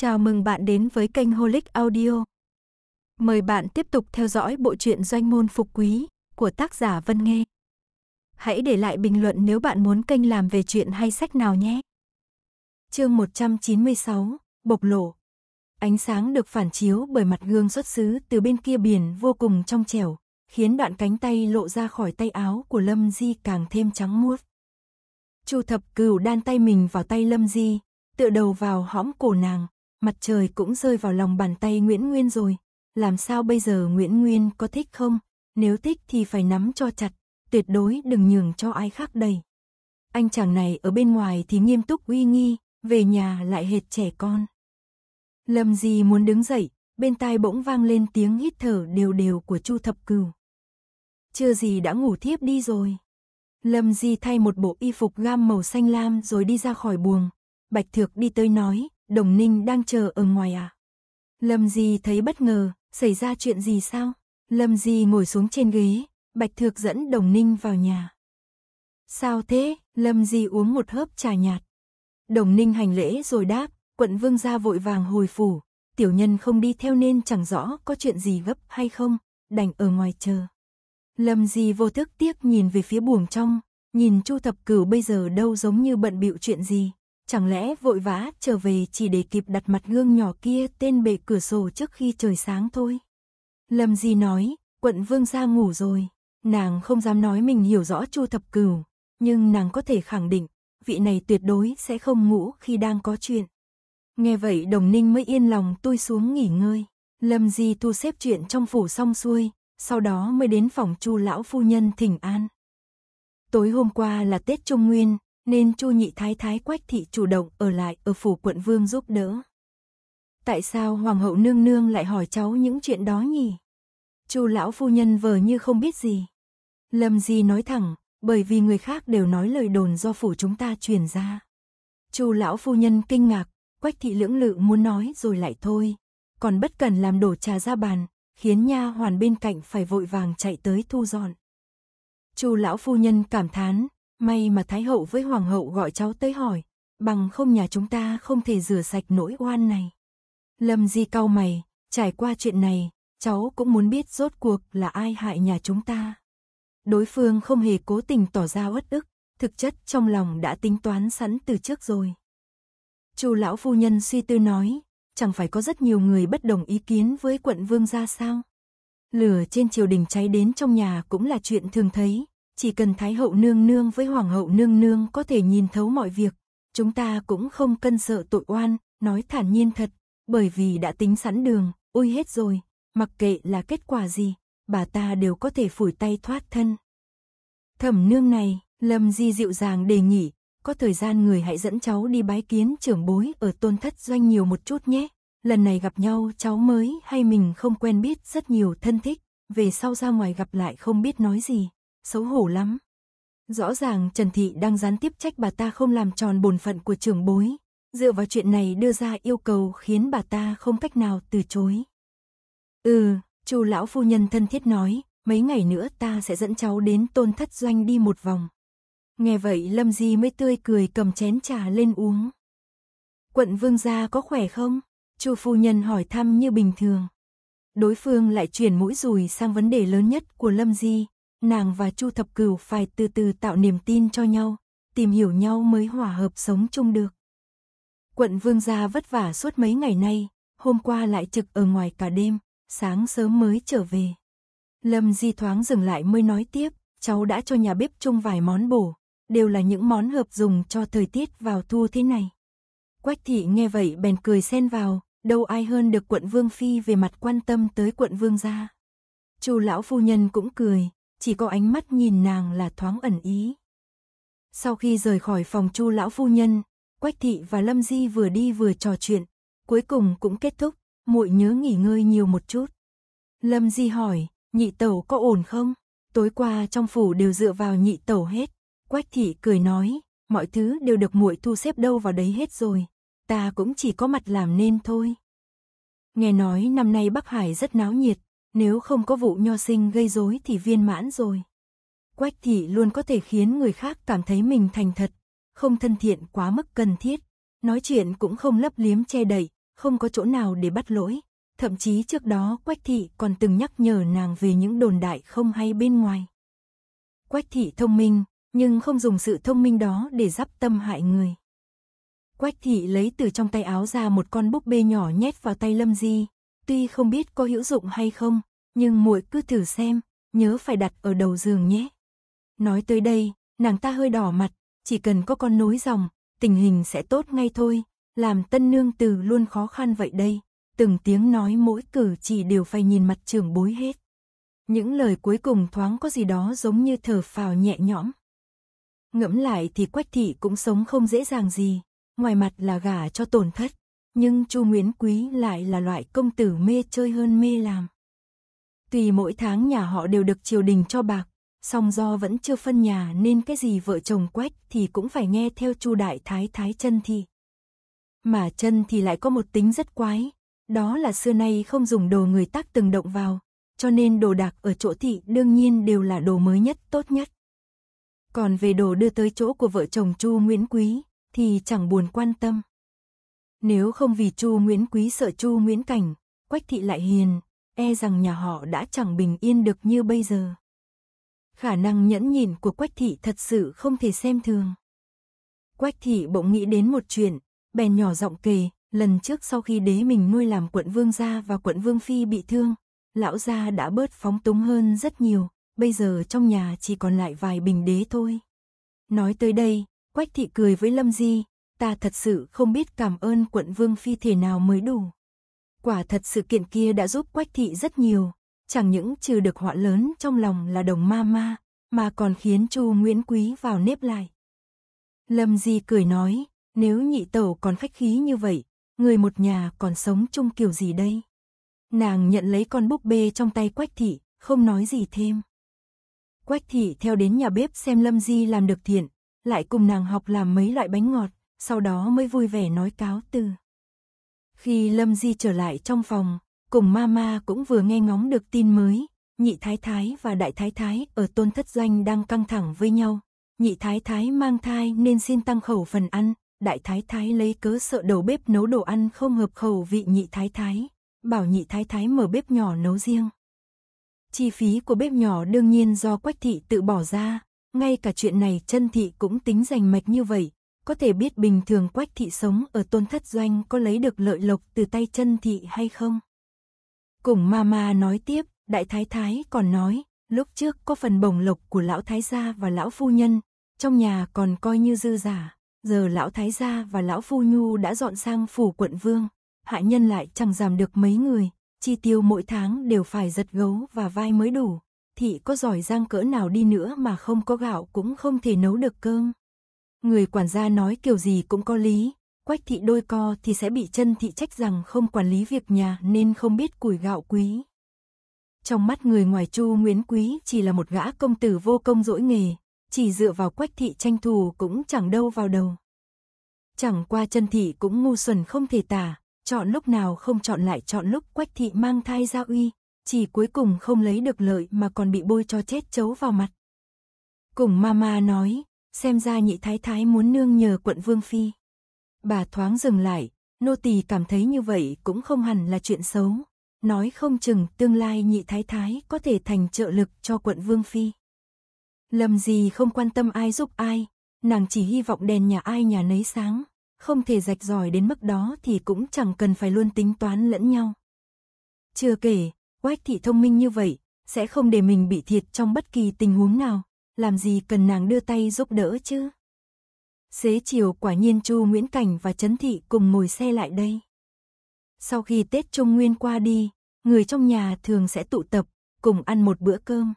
Chào mừng bạn đến với kênh Holic Audio. Mời bạn tiếp tục theo dõi bộ truyện Doanh môn phục quý của tác giả Vân Nghê. Hãy để lại bình luận nếu bạn muốn kênh làm về chuyện hay sách nào nhé. Chương 196: Bộc lộ. Ánh sáng được phản chiếu bởi mặt gương xuất xứ từ bên kia biển vô cùng trong trẻo, khiến đoạn cánh tay lộ ra khỏi tay áo của Lâm Di càng thêm trắng muốt. Chu Thập Cửu đan tay mình vào tay Lâm Di, tựa đầu vào hõm cổ nàng, Mặt trời cũng rơi vào lòng bàn tay Nguyễn Nguyên rồi. Làm sao bây giờ Nguyễn Nguyên có thích không? Nếu thích thì phải nắm cho chặt, tuyệt đối đừng nhường cho ai khác đầy. Anh chàng này ở bên ngoài thì nghiêm túc uy nghi, về nhà lại hệt trẻ con. Lâm Di muốn đứng dậy, bên tai bỗng vang lên tiếng hít thở đều đều của Chu Thập Cừu. Chưa gì đã ngủ thiếp đi rồi. Lâm Di thay một bộ y phục gam màu xanh lam rồi đi ra khỏi buồng. Bạch Thược đi tới nói, Đồng Ninh đang chờ ở ngoài à? Lâm Di thấy bất ngờ, xảy ra chuyện gì sao? Lâm Di ngồi xuống trên ghế, Bạch Thược dẫn Đồng Ninh vào nhà. Sao thế? Lâm Di uống một hớp trà nhạt. Đồng Ninh hành lễ rồi đáp, quận vương gia vội vàng hồi phủ, tiểu nhân không đi theo nên chẳng rõ có chuyện gì gấp hay không, đành ở ngoài chờ. Lâm Di vô thức tiếc nhìn về phía buồng trong, nhìn Chu Thập Cửu bây giờ đâu giống như bận bịu chuyện gì. Chẳng lẽ vội vã trở về chỉ để kịp đặt mặt gương nhỏ kia tên bề cửa sổ trước khi trời sáng thôi. Lâm Di nói, quận vương gia ngủ rồi. Nàng không dám nói mình hiểu rõ Chu Thập Cửu, nhưng nàng có thể khẳng định, vị này tuyệt đối sẽ không ngủ khi đang có chuyện. Nghe vậy đồng ninh mới yên lòng tôi xuống nghỉ ngơi. Lâm Di thu xếp chuyện trong phủ xong xuôi, sau đó mới đến phòng Chu lão phu nhân thỉnh an. Tối hôm qua là Tết Trung Nguyên, nên Chu Nhị Thái Thái Quách Thị chủ động ở lại ở phủ quận Vương giúp đỡ. Tại sao Hoàng hậu nương nương lại hỏi cháu những chuyện đó nhỉ? Chu lão phu nhân vờ như không biết gì. Lâm Di nói thẳng, bởi vì người khác đều nói lời đồn do phủ chúng ta truyền ra. Chu lão phu nhân kinh ngạc, Quách thị lưỡng lự muốn nói rồi lại thôi, còn bất cần làm đổ trà ra bàn, khiến nha hoàn bên cạnh phải vội vàng chạy tới thu dọn. Chu lão phu nhân cảm thán, May mà Thái Hậu với Hoàng Hậu gọi cháu tới hỏi, bằng không nhà chúng ta không thể rửa sạch nỗi oan này. Lâm Di cau mày, trải qua chuyện này, cháu cũng muốn biết rốt cuộc là ai hại nhà chúng ta. Đối phương không hề cố tình tỏ ra uất ức, thực chất trong lòng đã tính toán sẵn từ trước rồi. Chu lão phu nhân suy tư nói, chẳng phải có rất nhiều người bất đồng ý kiến với quận vương gia sao? Lửa trên triều đình cháy đến trong nhà cũng là chuyện thường thấy, chỉ cần Thái hậu nương nương với Hoàng hậu nương nương có thể nhìn thấu mọi việc, chúng ta cũng không cân sợ tội oan, nói thản nhiên thật, bởi vì đã tính sẵn đường, ôi hết rồi, mặc kệ là kết quả gì, bà ta đều có thể phủi tay thoát thân. Thẩm nương này, Lâm Di dịu dàng đề nghị, có thời gian người hãy dẫn cháu đi bái kiến trưởng bối ở tôn thất doanh nhiều một chút nhé. Lần này gặp nhau cháu mới hay mình không quen biết rất nhiều thân thích, về sau ra ngoài gặp lại không biết nói gì xấu hổ lắm. Rõ ràng Trần Thị đang gián tiếp trách bà ta không làm tròn bổn phận của trưởng bối, dựa vào chuyện này đưa ra yêu cầu khiến bà ta không cách nào từ chối. Ừ, chu lão phu nhân thân thiết nói, mấy ngày nữa ta sẽ dẫn cháu đến tôn thất doanh đi một vòng. Nghe vậy Lâm Di mới tươi cười cầm chén trà lên uống. Quận vương gia có khỏe không? Chu phu nhân hỏi thăm như bình thường. Đối phương lại chuyển mũi rùi sang vấn đề lớn nhất của Lâm Di, nàng và Chu Thập Cửu phải từ từ tạo niềm tin cho nhau, tìm hiểu nhau mới hòa hợp sống chung được. Quận Vương gia vất vả suốt mấy ngày nay, hôm qua lại trực ở ngoài cả đêm, sáng sớm mới trở về. Lâm Di thoáng dừng lại mới nói tiếp, cháu đã cho nhà bếp chung vài món bổ, đều là những món hợp dùng cho thời tiết vào thu thế này. Quách thị nghe vậy bèn cười xen vào, đâu ai hơn được quận Vương Phi về mặt quan tâm tới quận Vương gia. Chu lão phu nhân cũng cười, chỉ có ánh mắt nhìn nàng là thoáng ẩn ý. Sau khi rời khỏi phòng Chu lão phu nhân, Quách thị và Lâm Di vừa đi vừa trò chuyện, cuối cùng cũng kết thúc, muội nhớ nghỉ ngơi nhiều một chút. Lâm Di hỏi, nhị tẩu có ổn không? Tối qua trong phủ đều dựa vào nhị tẩu hết. Quách thị cười nói, mọi thứ đều được muội thu xếp đâu vào đấy hết rồi, ta cũng chỉ có mặt làm nên thôi. Nghe nói năm nay Bắc Hải rất náo nhiệt, nếu không có vụ nho sinh gây rối thì viên mãn rồi. Quách thị luôn có thể khiến người khác cảm thấy mình thành thật, không thân thiện quá mức cần thiết, nói chuyện cũng không lấp liếm che đậy, không có chỗ nào để bắt lỗi. Thậm chí trước đó Quách thị còn từng nhắc nhở nàng về những đồn đại không hay bên ngoài. Quách thị thông minh, nhưng không dùng sự thông minh đó để giáp tâm hại người. Quách thị lấy từ trong tay áo ra một con búp bê nhỏ nhét vào tay Lâm Di, Tuy không biết có hữu dụng hay không, nhưng muội cứ thử xem, nhớ phải đặt ở đầu giường nhé. Nói tới đây, nàng ta hơi đỏ mặt, chỉ cần có con nối dòng, tình hình sẽ tốt ngay thôi, làm tân nương từ luôn khó khăn vậy đây, từng tiếng nói mỗi cử chỉ đều phải nhìn mặt trưởng bối hết. Những lời cuối cùng thoáng có gì đó giống như thở phào nhẹ nhõm. Ngẫm lại thì Quách thị cũng sống không dễ dàng gì, ngoài mặt là gả cho tổn thất, nhưng Chu Nguyễn Quý lại là loại công tử mê chơi hơn mê làm. Tùy mỗi tháng nhà họ đều được triều đình cho bạc, song do vẫn chưa phân nhà nên cái gì vợ chồng quách thì cũng phải nghe theo Chu Đại Thái Thái chân thì. Mà chân thì lại có một tính rất quái, đó là xưa nay không dùng đồ người tác từng động vào, cho nên đồ đạc ở chỗ thị đương nhiên đều là đồ mới nhất tốt nhất. Còn về đồ đưa tới chỗ của vợ chồng Chu Nguyễn Quý thì chẳng buồn quan tâm. Nếu không vì Chu Nguyễn Quý sợ Chu Nguyễn Cảnh, Quách Thị lại hiền, e rằng nhà họ đã chẳng bình yên được như bây giờ. Khả năng nhẫn nhịn của Quách Thị thật sự không thể xem thường. Quách Thị bỗng nghĩ đến một chuyện, bèn nhỏ giọng kề, lần trước sau khi đế mình nuôi làm quận vương gia và quận vương phi bị thương, lão gia đã bớt phóng túng hơn rất nhiều, bây giờ trong nhà chỉ còn lại vài bình đế thôi. Nói tới đây, Quách Thị cười với Lâm Di, ta thật sự không biết cảm ơn quận vương phi thể nào mới đủ. Quả thật sự kiện kia đã giúp Quách Thị rất nhiều, chẳng những trừ được họa lớn trong lòng là đồng ma ma, mà còn khiến Chu Nguyễn Quý vào nếp lại. Lâm Di cười nói, nếu nhị tẩu còn khách khí như vậy, người một nhà còn sống chung kiểu gì đây? Nàng nhận lấy con búp bê trong tay Quách Thị, không nói gì thêm. Quách Thị theo đến nhà bếp xem Lâm Di làm được thiện, lại cùng nàng học làm mấy loại bánh ngọt sau đó mới vui vẻ nói cáo từ. Khi Lâm Di trở lại trong phòng, cùng Mama cũng vừa nghe ngóng được tin mới, nhị thái thái và đại thái thái ở tôn thất doanh đang căng thẳng với nhau. Nhị thái thái mang thai nên xin tăng khẩu phần ăn, đại thái thái lấy cớ sợ đầu bếp nấu đồ ăn không hợp khẩu vị nhị thái thái, bảo nhị thái thái mở bếp nhỏ nấu riêng. Chi phí của bếp nhỏ đương nhiên do quách thị tự bỏ ra, ngay cả chuyện này chân thị cũng tính rành mạch như vậy, có thể biết bình thường quách thị sống ở tôn thất doanh có lấy được lợi lộc từ tay chân thị hay không. Cùng mama nói tiếp, đại thái thái còn nói, lúc trước có phần bổng lộc của lão thái gia và lão phu nhân, trong nhà còn coi như dư giả, giờ lão thái gia và lão phu nhu đã dọn sang phủ quận vương, hạ nhân lại chẳng giảm được mấy người, chi tiêu mỗi tháng đều phải giật gấu và vai mới đủ, thị có giỏi giang cỡ nào đi nữa mà không có gạo cũng không thể nấu được cơm. Người quản gia nói kiểu gì cũng có lý, quách thị đôi co thì sẽ bị chân thị trách rằng không quản lý việc nhà nên không biết củi gạo quý. Trong mắt người ngoài Chu Nguyễn Quý chỉ là một gã công tử vô công dỗi nghề, chỉ dựa vào quách thị tranh thủ cũng chẳng đâu vào đầu. Chẳng qua chân thị cũng ngu xuẩn không thể tả, chọn lúc nào không chọn lại chọn lúc quách thị mang thai ra uy, chỉ cuối cùng không lấy được lợi mà còn bị bôi cho chết chấu vào mặt. Cùng mama nói, xem ra nhị thái thái muốn nương nhờ quận vương phi. Bà thoáng dừng lại, nô tỳ cảm thấy như vậy cũng không hẳn là chuyện xấu. Nói không chừng tương lai nhị thái thái có thể thành trợ lực cho quận vương phi. lầm gì không quan tâm ai giúp ai, nàng chỉ hy vọng đèn nhà ai nhà nấy sáng, không thể rạch ròi đến mức đó thì cũng chẳng cần phải luôn tính toán lẫn nhau. Chưa kể, Quách thị thông minh như vậy, sẽ không để mình bị thiệt trong bất kỳ tình huống nào làm gì cần nàng đưa tay giúp đỡ chứ. Xế chiều quả nhiên Chu Nguyễn Cảnh và Trấn Thị cùng ngồi xe lại đây. Sau khi Tết Trung Nguyên qua đi, người trong nhà thường sẽ tụ tập, cùng ăn một bữa cơm.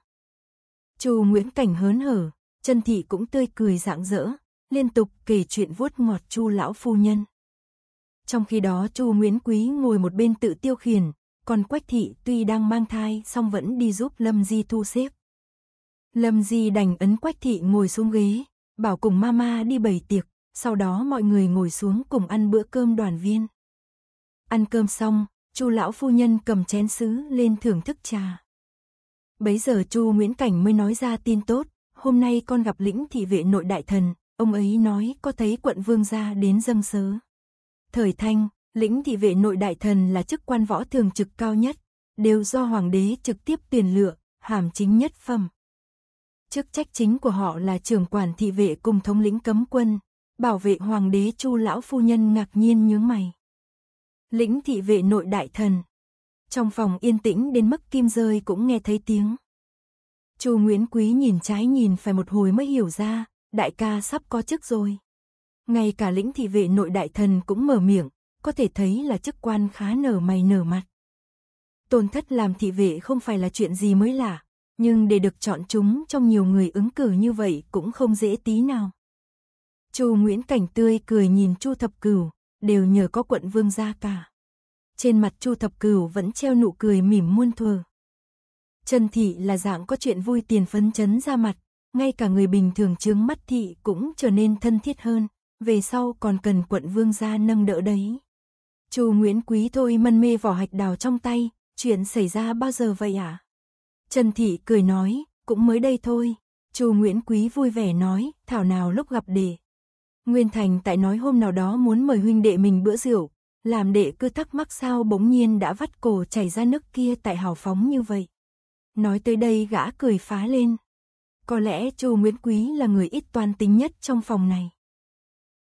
Chu Nguyễn Cảnh hớn hở, Trần Thị cũng tươi cười rạng rỡ, liên tục kể chuyện vuốt ngọt Chu lão phu nhân. Trong khi đó Chu Nguyễn Quý ngồi một bên tự tiêu khiển, còn Quách Thị tuy đang mang thai song vẫn đi giúp Lâm Di thu xếp. Lâm Di đành ấn Quách Thị ngồi xuống ghế, bảo cùng mama đi bày tiệc, sau đó mọi người ngồi xuống cùng ăn bữa cơm đoàn viên. Ăn cơm xong, Chu lão phu nhân cầm chén sứ lên thưởng thức trà. Bấy giờ Chu Nguyễn Cảnh mới nói ra tin tốt, hôm nay con gặp lĩnh thị vệ nội đại thần, ông ấy nói có thấy quận vương gia đến dâng sớ. Thời thanh, lĩnh thị vệ nội đại thần là chức quan võ thường trực cao nhất, đều do hoàng đế trực tiếp tuyển lựa, hàm chính nhất phẩm. Chức trách chính của họ là trưởng quản thị vệ cùng thống lĩnh cấm quân, bảo vệ hoàng đế Chu lão phu nhân ngạc nhiên nhướng mày. Lĩnh thị vệ nội đại thần. Trong phòng yên tĩnh đến mức kim rơi cũng nghe thấy tiếng. Chu Nguyễn Quý nhìn trái nhìn phải một hồi mới hiểu ra, đại ca sắp có chức rồi. Ngay cả lĩnh thị vệ nội đại thần cũng mở miệng, có thể thấy là chức quan khá nở mày nở mặt. tôn thất làm thị vệ không phải là chuyện gì mới lạ, nhưng để được chọn chúng trong nhiều người ứng cử như vậy cũng không dễ tí nào. Chu Nguyễn Cảnh tươi cười nhìn Chu Thập Cửu, đều nhờ có quận vương gia cả. Trên mặt Chu Thập Cửu vẫn treo nụ cười mỉm muôn thuở. Trần thị là dạng có chuyện vui tiền phấn chấn ra mặt, ngay cả người bình thường chướng mắt thị cũng trở nên thân thiết hơn, về sau còn cần quận vương gia nâng đỡ đấy. Chu Nguyễn Quý thôi mân mê vỏ hạch đào trong tay, chuyện xảy ra bao giờ vậy ạ? Trần Thị cười nói, cũng mới đây thôi. Chu Nguyễn Quý vui vẻ nói, thảo nào lúc gặp đệ. Nguyên Thành tại nói hôm nào đó muốn mời huynh đệ mình bữa rượu, làm đệ cứ thắc mắc sao bỗng nhiên đã vắt cổ chảy ra nước kia tại hào phóng như vậy. Nói tới đây gã cười phá lên. Có lẽ Chu Nguyễn Quý là người ít toan tính nhất trong phòng này.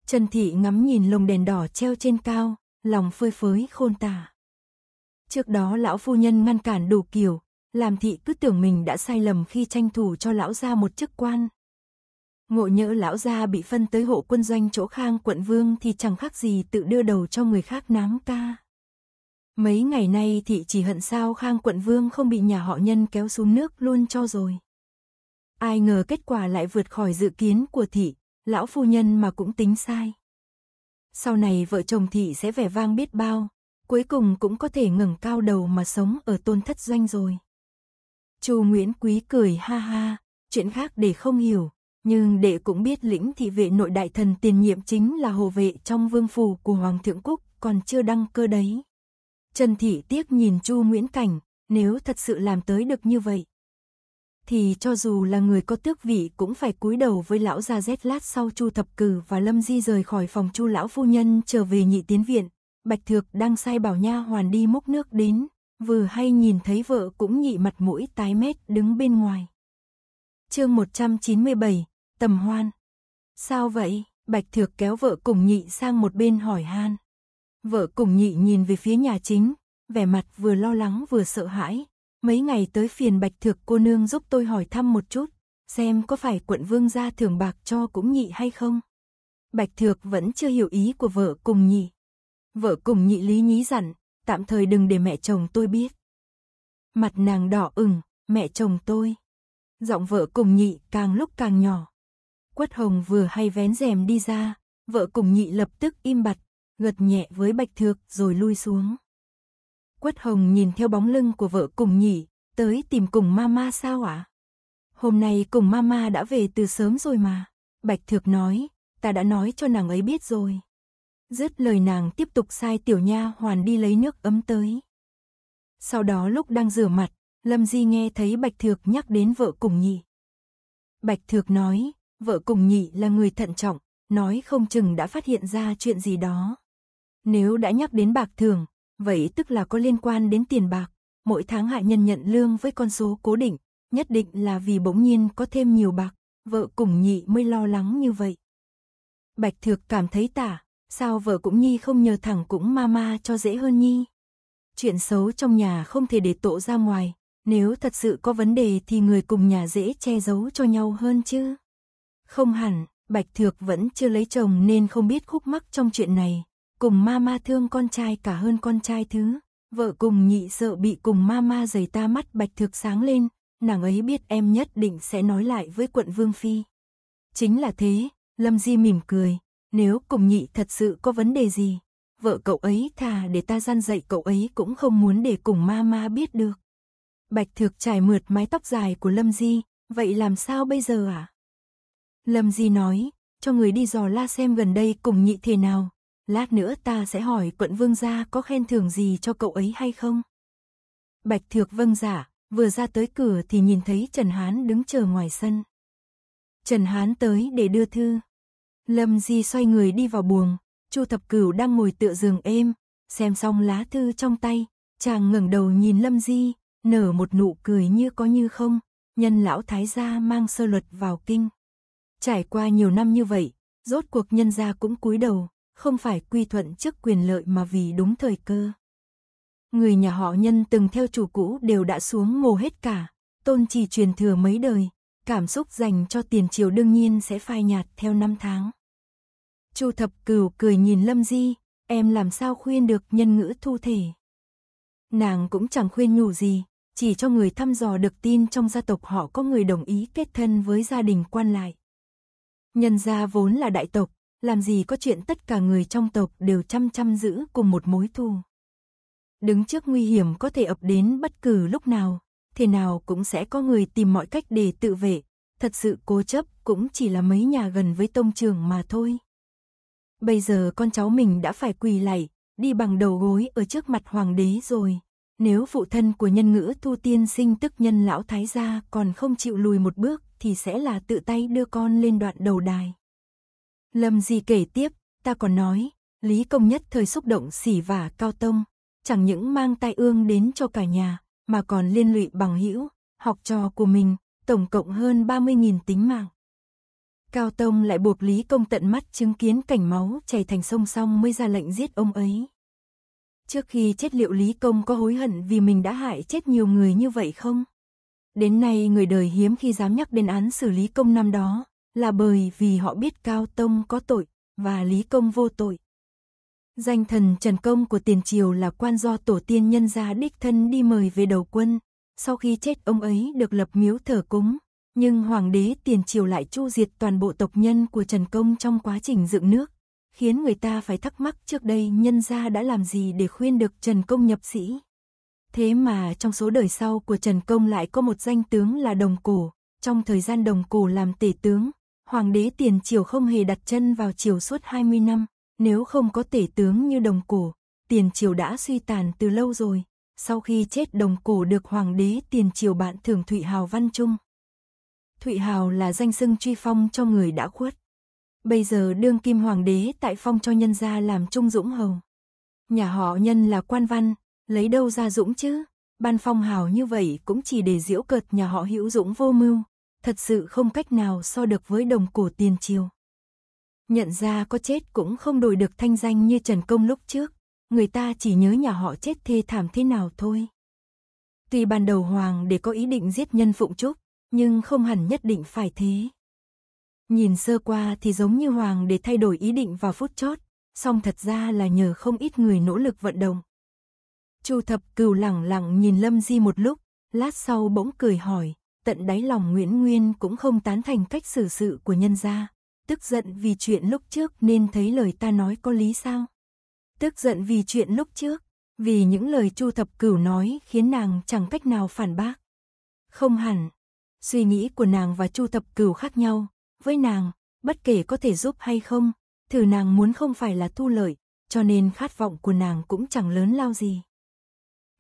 Trần Thị ngắm nhìn lồng đèn đỏ treo trên cao, lòng phơi phới khôn tả. Trước đó lão phu nhân ngăn cản đủ kiểu, làm thị cứ tưởng mình đã sai lầm khi tranh thủ cho lão gia một chức quan. Ngộ nhỡ lão gia bị phân tới hộ quân doanh chỗ khang quận vương thì chẳng khác gì tự đưa đầu cho người khác nám ca. Mấy ngày nay thị chỉ hận sao khang quận vương không bị nhà họ nhân kéo xuống nước luôn cho rồi. Ai ngờ kết quả lại vượt khỏi dự kiến của thị, lão phu nhân mà cũng tính sai. Sau này vợ chồng thị sẽ vẻ vang biết bao, cuối cùng cũng có thể ngẩng cao đầu mà sống ở tôn thất doanh rồi. Chu Nguyễn Quý cười ha ha, chuyện khác để không hiểu, nhưng đệ cũng biết lĩnh thị vệ nội đại thần tiền nhiệm chính là hồ vệ trong vương phủ của Hoàng thượng quốc còn chưa đăng cơ đấy. Trần Thị tiếc nhìn Chu Nguyễn Cảnh, nếu thật sự làm tới được như vậy, thì cho dù là người có tước vị cũng phải cúi đầu với lão gia rét lát sau Chu Thập Cử và Lâm Di rời khỏi phòng Chu lão phu nhân trở về nhị tiến viện. Bạch Thược đang sai bảo nha hoàn đi múc nước đến, vừa hay nhìn thấy vợ cũng nhị mặt mũi tái mét đứng bên ngoài. Chương 197, Tầm Hoan. Sao vậy? Bạch Thược kéo vợ cùng nhị sang một bên hỏi han. Vợ cùng nhị nhìn về phía nhà chính, vẻ mặt vừa lo lắng vừa sợ hãi. Mấy ngày tới phiền Bạch Thược cô nương giúp tôi hỏi thăm một chút, xem có phải quận vương gia thưởng bạc cho cũng nhị hay không. Bạch Thược vẫn chưa hiểu ý của vợ cùng nhị. Vợ cùng nhị lý nhí dặn, tạm thời đừng để mẹ chồng tôi biết. Mặt nàng đỏ ửng, mẹ chồng tôi. Giọng vợ cùng nhị càng lúc càng nhỏ. Quất hồng vừa hay vén rèm đi ra, vợ cùng nhị lập tức im bặt, gật nhẹ với bạch thược rồi lui xuống. Quất hồng nhìn theo bóng lưng của vợ cùng nhị, tới tìm cùng mama sao ạ? Hôm nay cùng mama đã về từ sớm rồi mà. Bạch thược nói, ta đã nói cho nàng ấy biết rồi. Dứt lời nàng tiếp tục sai tiểu nha hoàn đi lấy nước ấm tới. Sau đó lúc đang rửa mặt, Lâm Di nghe thấy Bạch Thược nhắc đến vợ cùng nhị. Bạch Thược nói, vợ cùng nhị là người thận trọng, nói không chừng đã phát hiện ra chuyện gì đó. Nếu đã nhắc đến bạc thường, vậy tức là có liên quan đến tiền bạc, mỗi tháng hạ nhân nhận lương với con số cố định, nhất định là vì bỗng nhiên có thêm nhiều bạc, vợ cùng nhị mới lo lắng như vậy. Bạch Thược cảm thấy tả, Sao vợ cũng Nhi không nhờ thẳng cũng mama cho dễ hơn Nhi. Chuyện xấu trong nhà không thể để tổ ra ngoài, nếu thật sự có vấn đề thì người cùng nhà dễ che giấu cho nhau hơn chứ. Không hẳn, Bạch Thược vẫn chưa lấy chồng nên không biết khúc mắc trong chuyện này. Cùng mama thương con trai cả hơn con trai thứ. Vợ cùng nhị sợ bị cùng mama giày ta mắt Bạch Thược sáng lên, nàng ấy biết em nhất định sẽ nói lại với quận Vương Phi. Chính là thế, Lâm Di mỉm cười, nếu cùng nhị thật sự có vấn đề gì, vợ cậu ấy thà để ta gian dạy cậu ấy cũng không muốn để cùng ma ma biết được. Bạch Thược trải mượt mái tóc dài của Lâm Di, vậy làm sao bây giờ à? Lâm Di nói, cho người đi dò la xem gần đây cùng nhị thế nào, lát nữa ta sẽ hỏi quận vương gia có khen thưởng gì cho cậu ấy hay không. Bạch Thược vâng giả, dạ, vừa ra tới cửa thì nhìn thấy Trần Hán đứng chờ ngoài sân. Trần Hán tới để đưa thư, Lâm Di xoay người đi vào buồng, Chu Thập Cửu đang ngồi tựa giường êm, xem xong lá thư trong tay, chàng ngẩng đầu nhìn Lâm Di, nở một nụ cười như có như không, nhân lão thái gia mang sơ luật vào kinh. Trải qua nhiều năm như vậy, rốt cuộc nhân gia cũng cúi đầu, không phải quy thuận trước quyền lợi mà vì đúng thời cơ. Người nhà họ nhân từng theo chủ cũ đều đã xuống mồ hết cả, tôn trì truyền thừa mấy đời, Cảm xúc dành cho tiền triều đương nhiên sẽ phai nhạt theo năm tháng. Chu thập cửu cười nhìn Lâm Di, em làm sao khuyên được nhân ngữ thu thể. Nàng cũng chẳng khuyên nhủ gì, chỉ cho người thăm dò được tin trong gia tộc họ có người đồng ý kết thân với gia đình quan lại. Nhân gia vốn là đại tộc, làm gì có chuyện tất cả người trong tộc đều chăm chăm giữ cùng một mối thù. Đứng trước nguy hiểm có thể ập đến bất cứ lúc nào, thế nào cũng sẽ có người tìm mọi cách để tự vệ, thật sự cố chấp cũng chỉ là mấy nhà gần với tông trường mà thôi. Bây giờ con cháu mình đã phải quỳ lạy, đi bằng đầu gối ở trước mặt hoàng đế rồi. Nếu phụ thân của nhân ngữ thu tiên sinh tức nhân lão thái gia còn không chịu lùi một bước thì sẽ là tự tay đưa con lên đoạn đầu đài. Lâm gì kể tiếp, ta còn nói, Lý Công Nhất thời xúc động xỉ vả Cao Tông, chẳng những mang tai ương đến cho cả nhà, mà còn liên lụy bằng hữu, học trò của mình, tổng cộng hơn 30.000 tính mạng. Cao Tông lại buộc Lý Công tận mắt chứng kiến cảnh máu chảy thành sông xong mới ra lệnh giết ông ấy. Trước khi chết liệu Lý Công có hối hận vì mình đã hại chết nhiều người như vậy không? Đến nay người đời hiếm khi dám nhắc đến án xử Lý Công năm đó, là bởi vì họ biết Cao Tông có tội, và Lý Công vô tội. Danh thần Trần Công của tiền triều là quan do tổ tiên nhân gia đích thân đi mời về đầu quân. Sau khi chết ông ấy được lập miếu thờ cúng, nhưng hoàng đế tiền triều lại chu diệt toàn bộ tộc nhân của Trần Công trong quá trình dựng nước, khiến người ta phải thắc mắc trước đây nhân gia đã làm gì để khuyên được Trần Công nhập sĩ. Thế mà trong số đời sau của Trần Công lại có một danh tướng là Đồng Cổ, trong thời gian Đồng Cổ làm tể tướng, hoàng đế tiền triều không hề đặt chân vào triều suốt 20 năm. Nếu không có tể tướng như đồng cổ, tiền triều đã suy tàn từ lâu rồi. Sau khi chết đồng cổ được hoàng đế tiền triều bạn thường Thụy Hào Văn Trung. Thụy Hào là danh xưng truy phong cho người đã khuất. Bây giờ đương kim hoàng đế tại phong cho nhân gia làm trung dũng hầu. Nhà họ nhân là quan văn, lấy đâu ra dũng chứ? Ban phong hào như vậy cũng chỉ để diễu cợt nhà họ hữu dũng vô mưu. Thật sự không cách nào so được với đồng cổ tiền triều. Nhận ra có chết cũng không đổi được thanh danh như Trần Công lúc trước, người ta chỉ nhớ nhà họ chết thê thảm thế nào thôi. Tuy ban đầu Hoàng để có ý định giết nhân Phụng Trúc, nhưng không hẳn nhất định phải thế. Nhìn sơ qua thì giống như Hoàng để thay đổi ý định vào phút chót, song thật ra là nhờ không ít người nỗ lực vận động. Chu Thập Cừu lẳng lặng nhìn Lâm Di một lúc, lát sau bỗng cười hỏi, tận đáy lòng Nguyễn Nguyên cũng không tán thành cách xử sự của nhân gia tức giận vì chuyện lúc trước nên thấy lời ta nói có lý sao? Tức giận vì chuyện lúc trước, vì những lời Chu Thập Cửu nói khiến nàng chẳng cách nào phản bác. Không hẳn, suy nghĩ của nàng và Chu Thập Cửu khác nhau, với nàng, bất kể có thể giúp hay không, thử nàng muốn không phải là thu lợi, cho nên khát vọng của nàng cũng chẳng lớn lao gì.